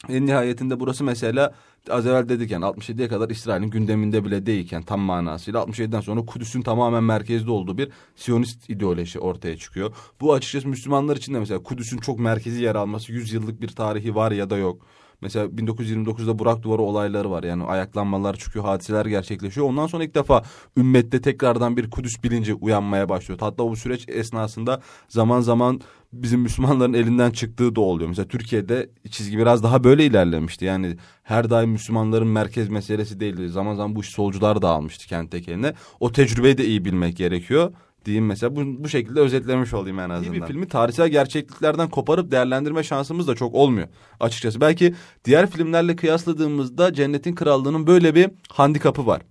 En nihayetinde burası mesela az evvel dedik yani 67'ye kadar İsrail'in gündeminde bile değilken tam manasıyla 67'den sonra Kudüs'ün tamamen merkezde olduğu bir Siyonist ideoloji ortaya çıkıyor. Bu açıkçası Müslümanlar için de mesela Kudüs'ün çok merkezi yer alması 100 yıllık bir tarihi var ya da yok. Mesela 1929'da Burak Duvarı olayları var. Yani ayaklanmalar çıkıyor, hadiseler gerçekleşiyor. Ondan sonra ilk defa ümmette tekrardan bir Kudüs bilinci uyanmaya başlıyor. Hatta bu süreç esnasında zaman zaman bizim Müslümanların elinden çıktığı da oluyor. Mesela Türkiye'de çizgi biraz daha böyle ilerlemişti. Yani her daim Müslümanların merkez meselesi değildi. Zaman zaman bu iş solcular da almıştı kendi tekeline. O tecrübeyi de iyi bilmek gerekiyor diyeyim mesela. Bu, bu şekilde özetlemiş olayım en azından. Bir filmi tarihsel gerçekliklerden koparıp değerlendirme şansımız da çok olmuyor açıkçası. Belki diğer filmlerle kıyasladığımızda Cennetin Krallığı'nın böyle bir handikapı var.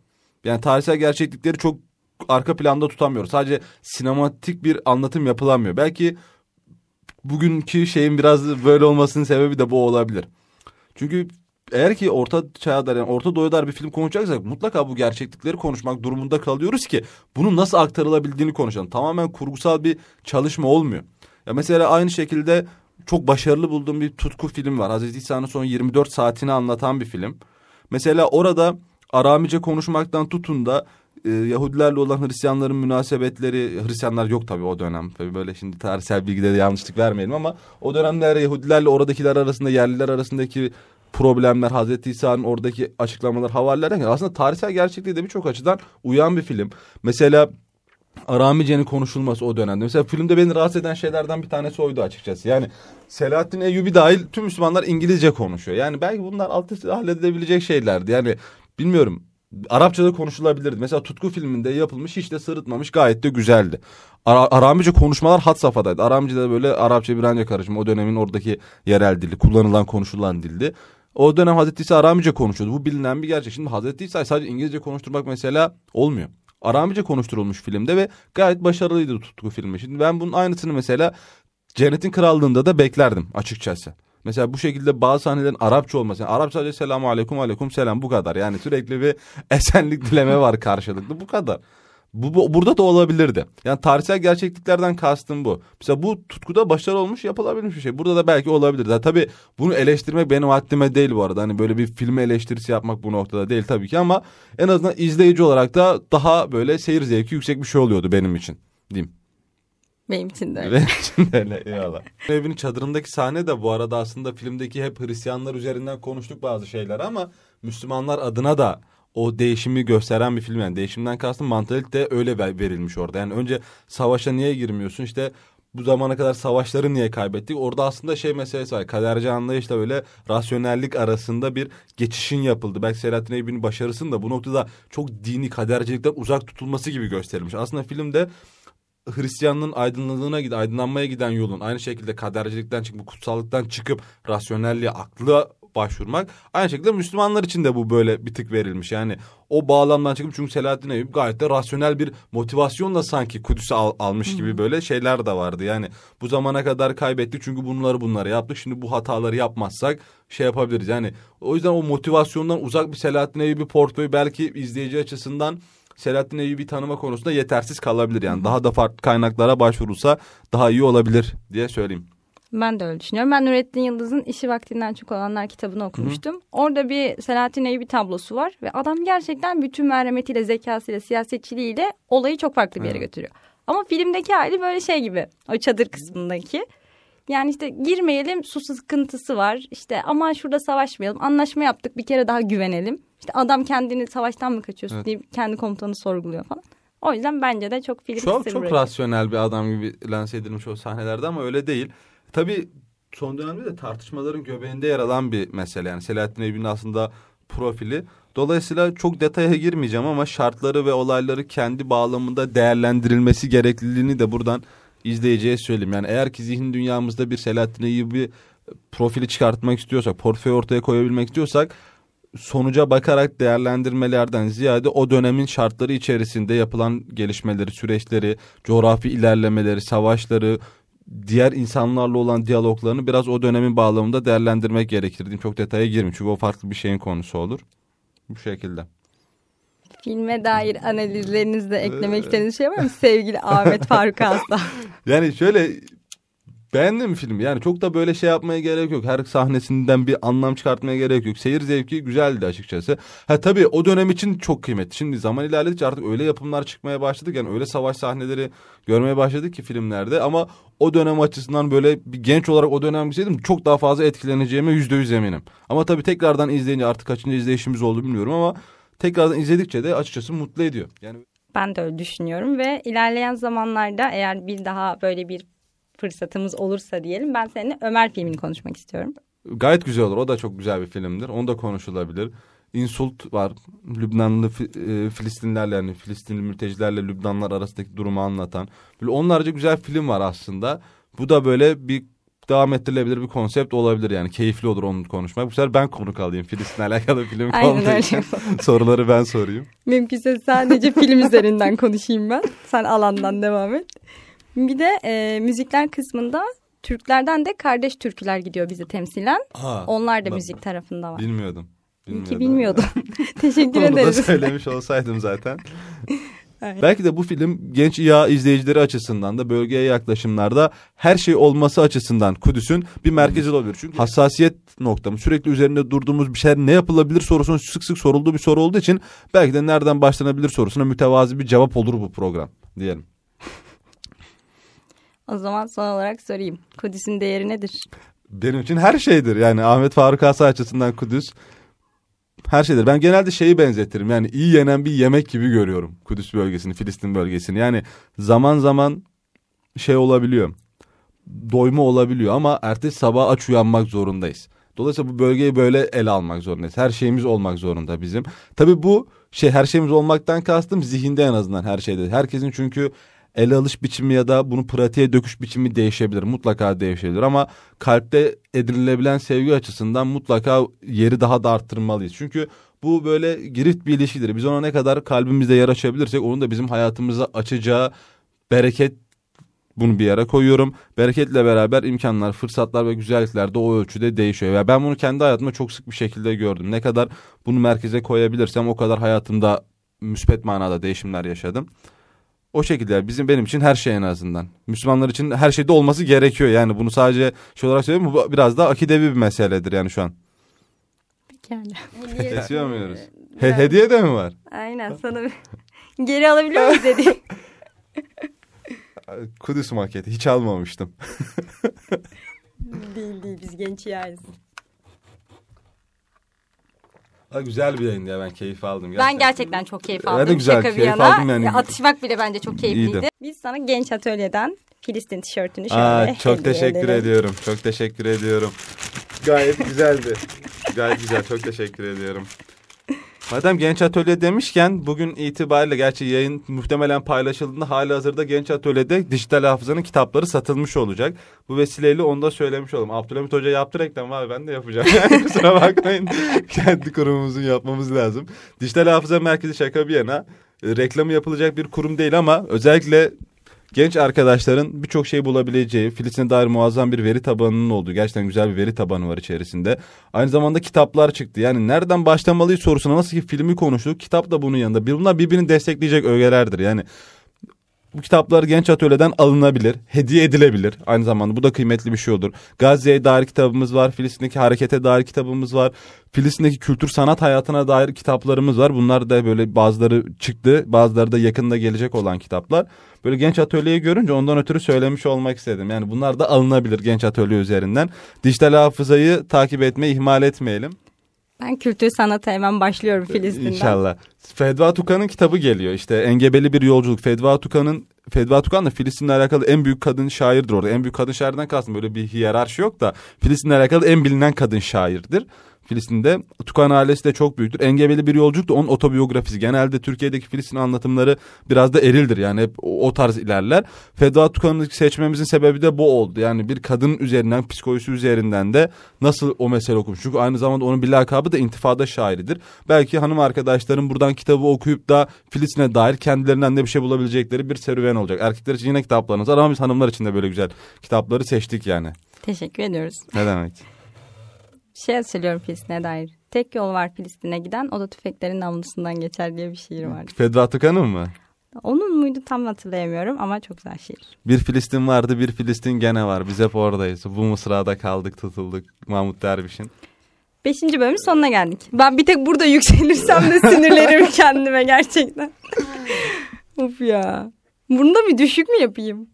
Yani tarihsel gerçeklikleri çok arka planda tutamıyoruz. Sadece sinematik bir anlatım yapılamıyor. Belki bugünkü şeyin biraz böyle olmasının sebebi de bu olabilir. Çünkü eğer ki orta çağda, yani orta doğuya bir film konuşacaksak mutlaka bu gerçeklikleri konuşmak durumunda kalıyoruz ki bunu nasıl aktarılabildiğini konuşalım. Tamamen kurgusal bir çalışma olmuyor. Ya mesela aynı şekilde çok başarılı bulduğum bir tutku film var. Hazreti İsa'nın son 24 saatini anlatan bir film. Mesela orada Aramice konuşmaktan tutun da e, Yahudilerle olan Hristiyanların münasebetleri Hristiyanlar yok tabii o dönem. Tabii böyle şimdi tarihsel bilgide de yanlışlık vermeyelim ama o dönemler Yahudilerle oradakiler arasında yerliler arasındaki problemler Hazreti İsa'nın oradaki açıklamalar havarilerden aslında tarihsel gerçekliği de birçok açıdan uyan bir film. Mesela Aramice'nin konuşulması o dönemde. Mesela filmde beni rahatsız eden şeylerden bir tanesi oydu açıkçası. Yani Selahattin Eyyubi dahil tüm Müslümanlar İngilizce konuşuyor. Yani belki bunlar alt halledebilecek şeylerdi. Yani bilmiyorum Arapçada konuşulabilirdi. Mesela Tutku filminde yapılmış hiç de sırıtmamış gayet de güzeldi. Ar Aramice konuşmalar hat safhadaydı. Aramice'de böyle Arapça bir anca karışımı o dönemin oradaki yerel dili kullanılan konuşulan dildi. O dönem Hazreti İsa Aramice konuşuyordu. Bu bilinen bir gerçek. Şimdi Hazreti İsa sadece İngilizce konuşturmak mesela olmuyor. Aramice konuşturulmuş filmde ve gayet başarılıydı tutku filmi. Şimdi ben bunun aynısını mesela Cennetin Krallığında da beklerdim açıkçası. Mesela bu şekilde bazı sahnelerin Arapça olması. Yani Arap sadece selamu aleyküm aleyküm selam bu kadar. Yani sürekli bir esenlik dileme var karşılıklı bu kadar. Bu, bu burada da olabilirdi. Yani tarihsel gerçekliklerden kastım bu. Mesela bu tutkuda başarı olmuş yapılabilmiş bir şey. Burada da belki olabilir. Yani tabii bunu eleştirmek benim haddime değil bu arada. Hani böyle bir filmi eleştirisi yapmak bu noktada değil tabii ki ama en azından izleyici olarak da daha böyle seyir zevki yüksek bir şey oluyordu benim için diyeyim. Benim için de öyle. Benim için de öyle eyvallah. Evin çadırındaki sahne de bu arada aslında filmdeki hep Hristiyanlar üzerinden konuştuk bazı şeyler ama Müslümanlar adına da o değişimi gösteren bir film yani değişimden kastım mantalite öyle verilmiş orada. Yani önce savaşa niye girmiyorsun işte bu zamana kadar savaşları niye kaybettik? Orada aslında şey meselesi var. Kaderci anlayışla böyle rasyonellik arasında bir geçişin yapıldı. Belki Selahattin Eyyubi'nin başarısının da bu noktada çok dini kadercilikten uzak tutulması gibi gösterilmiş. Aslında filmde Hristiyanlığın aydınlığına giden, aydınlanmaya giden yolun aynı şekilde kadercilikten çıkıp kutsallıktan çıkıp rasyonelliğe, aklı başvurmak. Aynı şekilde Müslümanlar için de bu böyle bir tık verilmiş. Yani o bağlamdan çıkıp çünkü Selahattin Eyüp gayet de rasyonel bir motivasyonla sanki Kudüs'ü al, almış gibi böyle şeyler de vardı. Yani bu zamana kadar kaybettik çünkü bunları bunları yaptık. Şimdi bu hataları yapmazsak şey yapabiliriz. Yani o yüzden o motivasyondan uzak bir Selahattin Eyüp'ü portföy belki izleyici açısından Selahattin Eyyubi tanıma konusunda yetersiz kalabilir. Yani daha da farklı kaynaklara başvurulsa daha iyi olabilir diye söyleyeyim. Ben de öyle düşünüyorum. Ben Nurettin Yıldız'ın İşi Vaktinden Çok Olanlar kitabını okumuştum. Hı Orada bir Selahattin Eyüp'ü tablosu var ve adam gerçekten bütün merhametiyle, zekasıyla, siyasetçiliğiyle olayı çok farklı bir yere hı. götürüyor. Ama filmdeki hali böyle şey gibi. O çadır kısmındaki. Yani işte girmeyelim su sıkıntısı var. İşte aman şurada savaşmayalım. Anlaşma yaptık bir kere daha güvenelim. İşte adam kendini savaştan mı kaçıyorsun evet. diye kendi komutanı sorguluyor falan. O yüzden bence de çok film Çok çok rasyonel bir adam gibi lanse edilmiş o sahnelerde ama öyle değil. Tabii son dönemde de tartışmaların göbeğinde yer alan bir mesele. Yani Selahattin Eyyubi'nin aslında profili. Dolayısıyla çok detaya girmeyeceğim ama şartları ve olayları kendi bağlamında değerlendirilmesi gerekliliğini de buradan izleyiciye söyleyeyim. Yani eğer ki zihin dünyamızda bir Selahattin Eyyubi profili çıkartmak istiyorsak, portföy ortaya koyabilmek istiyorsak sonuca bakarak değerlendirmelerden ziyade o dönemin şartları içerisinde yapılan gelişmeleri, süreçleri, coğrafi ilerlemeleri, savaşları, diğer insanlarla olan diyaloglarını biraz o dönemin bağlamında değerlendirmek gerektirdiğim çok detaya girmeyeyim. Çünkü o farklı bir şeyin konusu olur. Bu şekilde. Filme dair analizlerinizde eklemek ee, istediğiniz şey var mı sevgili Ahmet Faruk Aslan? yani şöyle Beğendim film. Yani çok da böyle şey yapmaya gerek yok. Her sahnesinden bir anlam çıkartmaya gerek yok. Seyir zevki güzeldi açıkçası. Ha tabii o dönem için çok kıymetli. Şimdi zaman ilerledikçe artık öyle yapımlar çıkmaya başladık. Yani öyle savaş sahneleri görmeye başladık ki filmlerde. Ama o dönem açısından böyle bir genç olarak o dönem izledim çok daha fazla etkileneceğime yüzde yüz eminim. Ama tabii tekrardan izleyince artık kaçıncı izleyişimiz oldu bilmiyorum ama tekrardan izledikçe de açıkçası mutlu ediyor. Yani ben de öyle düşünüyorum ve ilerleyen zamanlarda eğer bir daha böyle bir fırsatımız olursa diyelim ben seninle Ömer filmini konuşmak istiyorum. Gayet güzel olur. O da çok güzel bir filmdir. Onu da konuşulabilir. Insult var. Lübnanlı e, Filistinlerle yani Filistinli mültecilerle Lübnanlar arasındaki durumu anlatan. Böyle onlarca güzel film var aslında. Bu da böyle bir devam ettirilebilir bir konsept olabilir yani. Keyifli olur onu konuşmak. Bu sefer ben konuk alayım. Filistin'le alakalı film konuyla. Soruları ben sorayım. Mümkünse sadece film üzerinden konuşayım ben. Sen alandan devam et. Bir de e, müzikler kısmında Türklerden de kardeş türküler gidiyor bizi temsilen. Aa, Onlar da ben, müzik tarafında var. Bilmiyordum. bilmiyordum. İyi ki bilmiyordum. Teşekkür ederiz. Onu da söylemiş olsaydım zaten. Evet. Belki de bu film genç İHA izleyicileri açısından da bölgeye yaklaşımlarda her şey olması açısından Kudüs'ün bir merkezi olabilir. Çünkü hassasiyet noktamız. sürekli üzerinde durduğumuz bir şeyler ne yapılabilir sorusunun sık sık sorulduğu bir soru olduğu için belki de nereden başlanabilir sorusuna mütevazi bir cevap olur bu program diyelim. O zaman son olarak sorayım. Kudüs'ün değeri nedir? Benim için her şeydir. Yani Ahmet Faruk Asa açısından Kudüs her şeydir. Ben genelde şeyi benzetirim. Yani iyi yenen bir yemek gibi görüyorum Kudüs bölgesini, Filistin bölgesini. Yani zaman zaman şey olabiliyor. Doyma olabiliyor ama ertesi sabah aç uyanmak zorundayız. Dolayısıyla bu bölgeyi böyle ele almak zorundayız. Her şeyimiz olmak zorunda bizim. Tabii bu şey her şeyimiz olmaktan kastım zihinde en azından her şeyde. Herkesin çünkü ele alış biçimi ya da bunu pratiğe döküş biçimi değişebilir. Mutlaka değişebilir ama kalpte edinilebilen sevgi açısından mutlaka yeri daha da arttırmalıyız. Çünkü bu böyle girift bir ilişkidir. Biz ona ne kadar kalbimizde yer açabilirsek onun da bizim hayatımıza açacağı bereket bunu bir yere koyuyorum. Bereketle beraber imkanlar, fırsatlar ve güzellikler de o ölçüde değişiyor. Ve ben bunu kendi hayatımda çok sık bir şekilde gördüm. Ne kadar bunu merkeze koyabilirsem o kadar hayatımda müspet manada değişimler yaşadım. O şekilde bizim benim için her şey en azından. Müslümanlar için her şeyde olması gerekiyor. Yani bunu sadece şey olarak söyleyeyim bu biraz daha akidevi bir meseledir yani şu an. Pekala. Yani. Kesiyor muyuz? He, hediye de mi var? Aynen sana geri alabiliyor muyuz dedi? Kudüs maketi hiç almamıştım. değil değil biz genç yeriz. Ha, güzel bir yayındı ya ben keyif aldım. Gerçekten. Ben gerçekten çok keyif aldım. Ben de güzel Şaka keyif aldım yani. Atışmak bile bence çok keyifliydi. İyiydi. Biz sana genç atölyeden Filistin tişörtünü şöyle Aa, Çok teşekkür edelim. ediyorum. Çok teşekkür ediyorum. Gayet güzeldi. Gayet güzel. Çok teşekkür ediyorum. Madem Genç Atölye demişken bugün itibariyle gerçi yayın muhtemelen paylaşıldığında hali hazırda Genç Atölye'de dijital hafızanın kitapları satılmış olacak. Bu vesileyle onu da söylemiş olalım. Abdülhamit Hoca yaptı reklam abi ben de yapacağım. Yani kusura bakmayın kendi kurumumuzun yapmamız lazım. Dijital Hafıza Merkezi şaka bir yana e, reklamı yapılacak bir kurum değil ama özellikle genç arkadaşların birçok şey bulabileceği, Filistin'e dair muazzam bir veri tabanının olduğu, gerçekten güzel bir veri tabanı var içerisinde. Aynı zamanda kitaplar çıktı. Yani nereden başlamalıyız sorusuna nasıl ki filmi konuştuk, kitap da bunun yanında. Bunlar birbirini destekleyecek öğelerdir. Yani bu kitaplar Genç Atölye'den alınabilir, hediye edilebilir aynı zamanda. Bu da kıymetli bir şey olur. Gazze'ye dair kitabımız var, Filistin'deki harekete dair kitabımız var. Filistin'deki kültür sanat hayatına dair kitaplarımız var. Bunlar da böyle bazıları çıktı, bazıları da yakında gelecek olan kitaplar. Böyle Genç Atölye'yi görünce ondan ötürü söylemiş olmak istedim. Yani bunlar da alınabilir Genç Atölye üzerinden. Dijital hafızayı takip etmeyi ihmal etmeyelim. Ben kültür sanata hemen başlıyorum ee, Filistin'den. İnşallah. Fedva Tukan'ın kitabı geliyor. işte Engebeli Bir Yolculuk. Fedva Tukan'ın Fedva Tukan da Filistin'le alakalı en büyük kadın şairdir orada. En büyük kadın şairden kastım böyle bir hiyerarşi yok da Filistin'le alakalı en bilinen kadın şairdir. Filistin'de. Tukan ailesi de çok büyüktür. Engebeli bir yolculuk da onun otobiyografisi. Genelde Türkiye'deki Filistin anlatımları biraz da erildir. Yani hep o tarz ilerler. Feda Tukan'ı seçmemizin sebebi de bu oldu. Yani bir kadın üzerinden, psikolojisi üzerinden de nasıl o mesele okumuş. Çünkü aynı zamanda onun bir lakabı da intifada şairidir. Belki hanım arkadaşların buradan kitabı okuyup da Filistin'e dair kendilerinden de bir şey bulabilecekleri bir serüven olacak. Erkekler için yine kitaplarınız var ama biz hanımlar için de böyle güzel kitapları seçtik yani. Teşekkür ediyoruz. Ne demek. Şey söylüyorum Filistin'e dair. Tek yol var Filistin'e giden o da tüfeklerin namlusundan geçer diye bir şiir var. Fedva Tukan'ın mı? Onun muydu tam hatırlayamıyorum ama çok güzel şiir. Bir Filistin vardı bir Filistin gene var. Biz hep oradayız. Bu mısrada kaldık tutulduk Mahmut Derviş'in. Beşinci bölümün sonuna geldik. Ben bir tek burada yükselirsem de sinirlerim kendime gerçekten. of ya. Bunu bir düşük mü yapayım?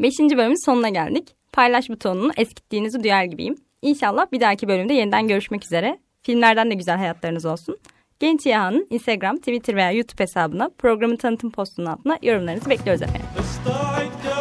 Beşinci bölümün sonuna geldik. Paylaş butonunu eskittiğinizi duyar gibiyim. İnşallah bir dahaki bölümde yeniden görüşmek üzere. Filmlerden de güzel hayatlarınız olsun. Genç Yaha'nın Instagram, Twitter veya YouTube hesabına programın tanıtım postunun altına yorumlarınızı bekliyoruz efendim.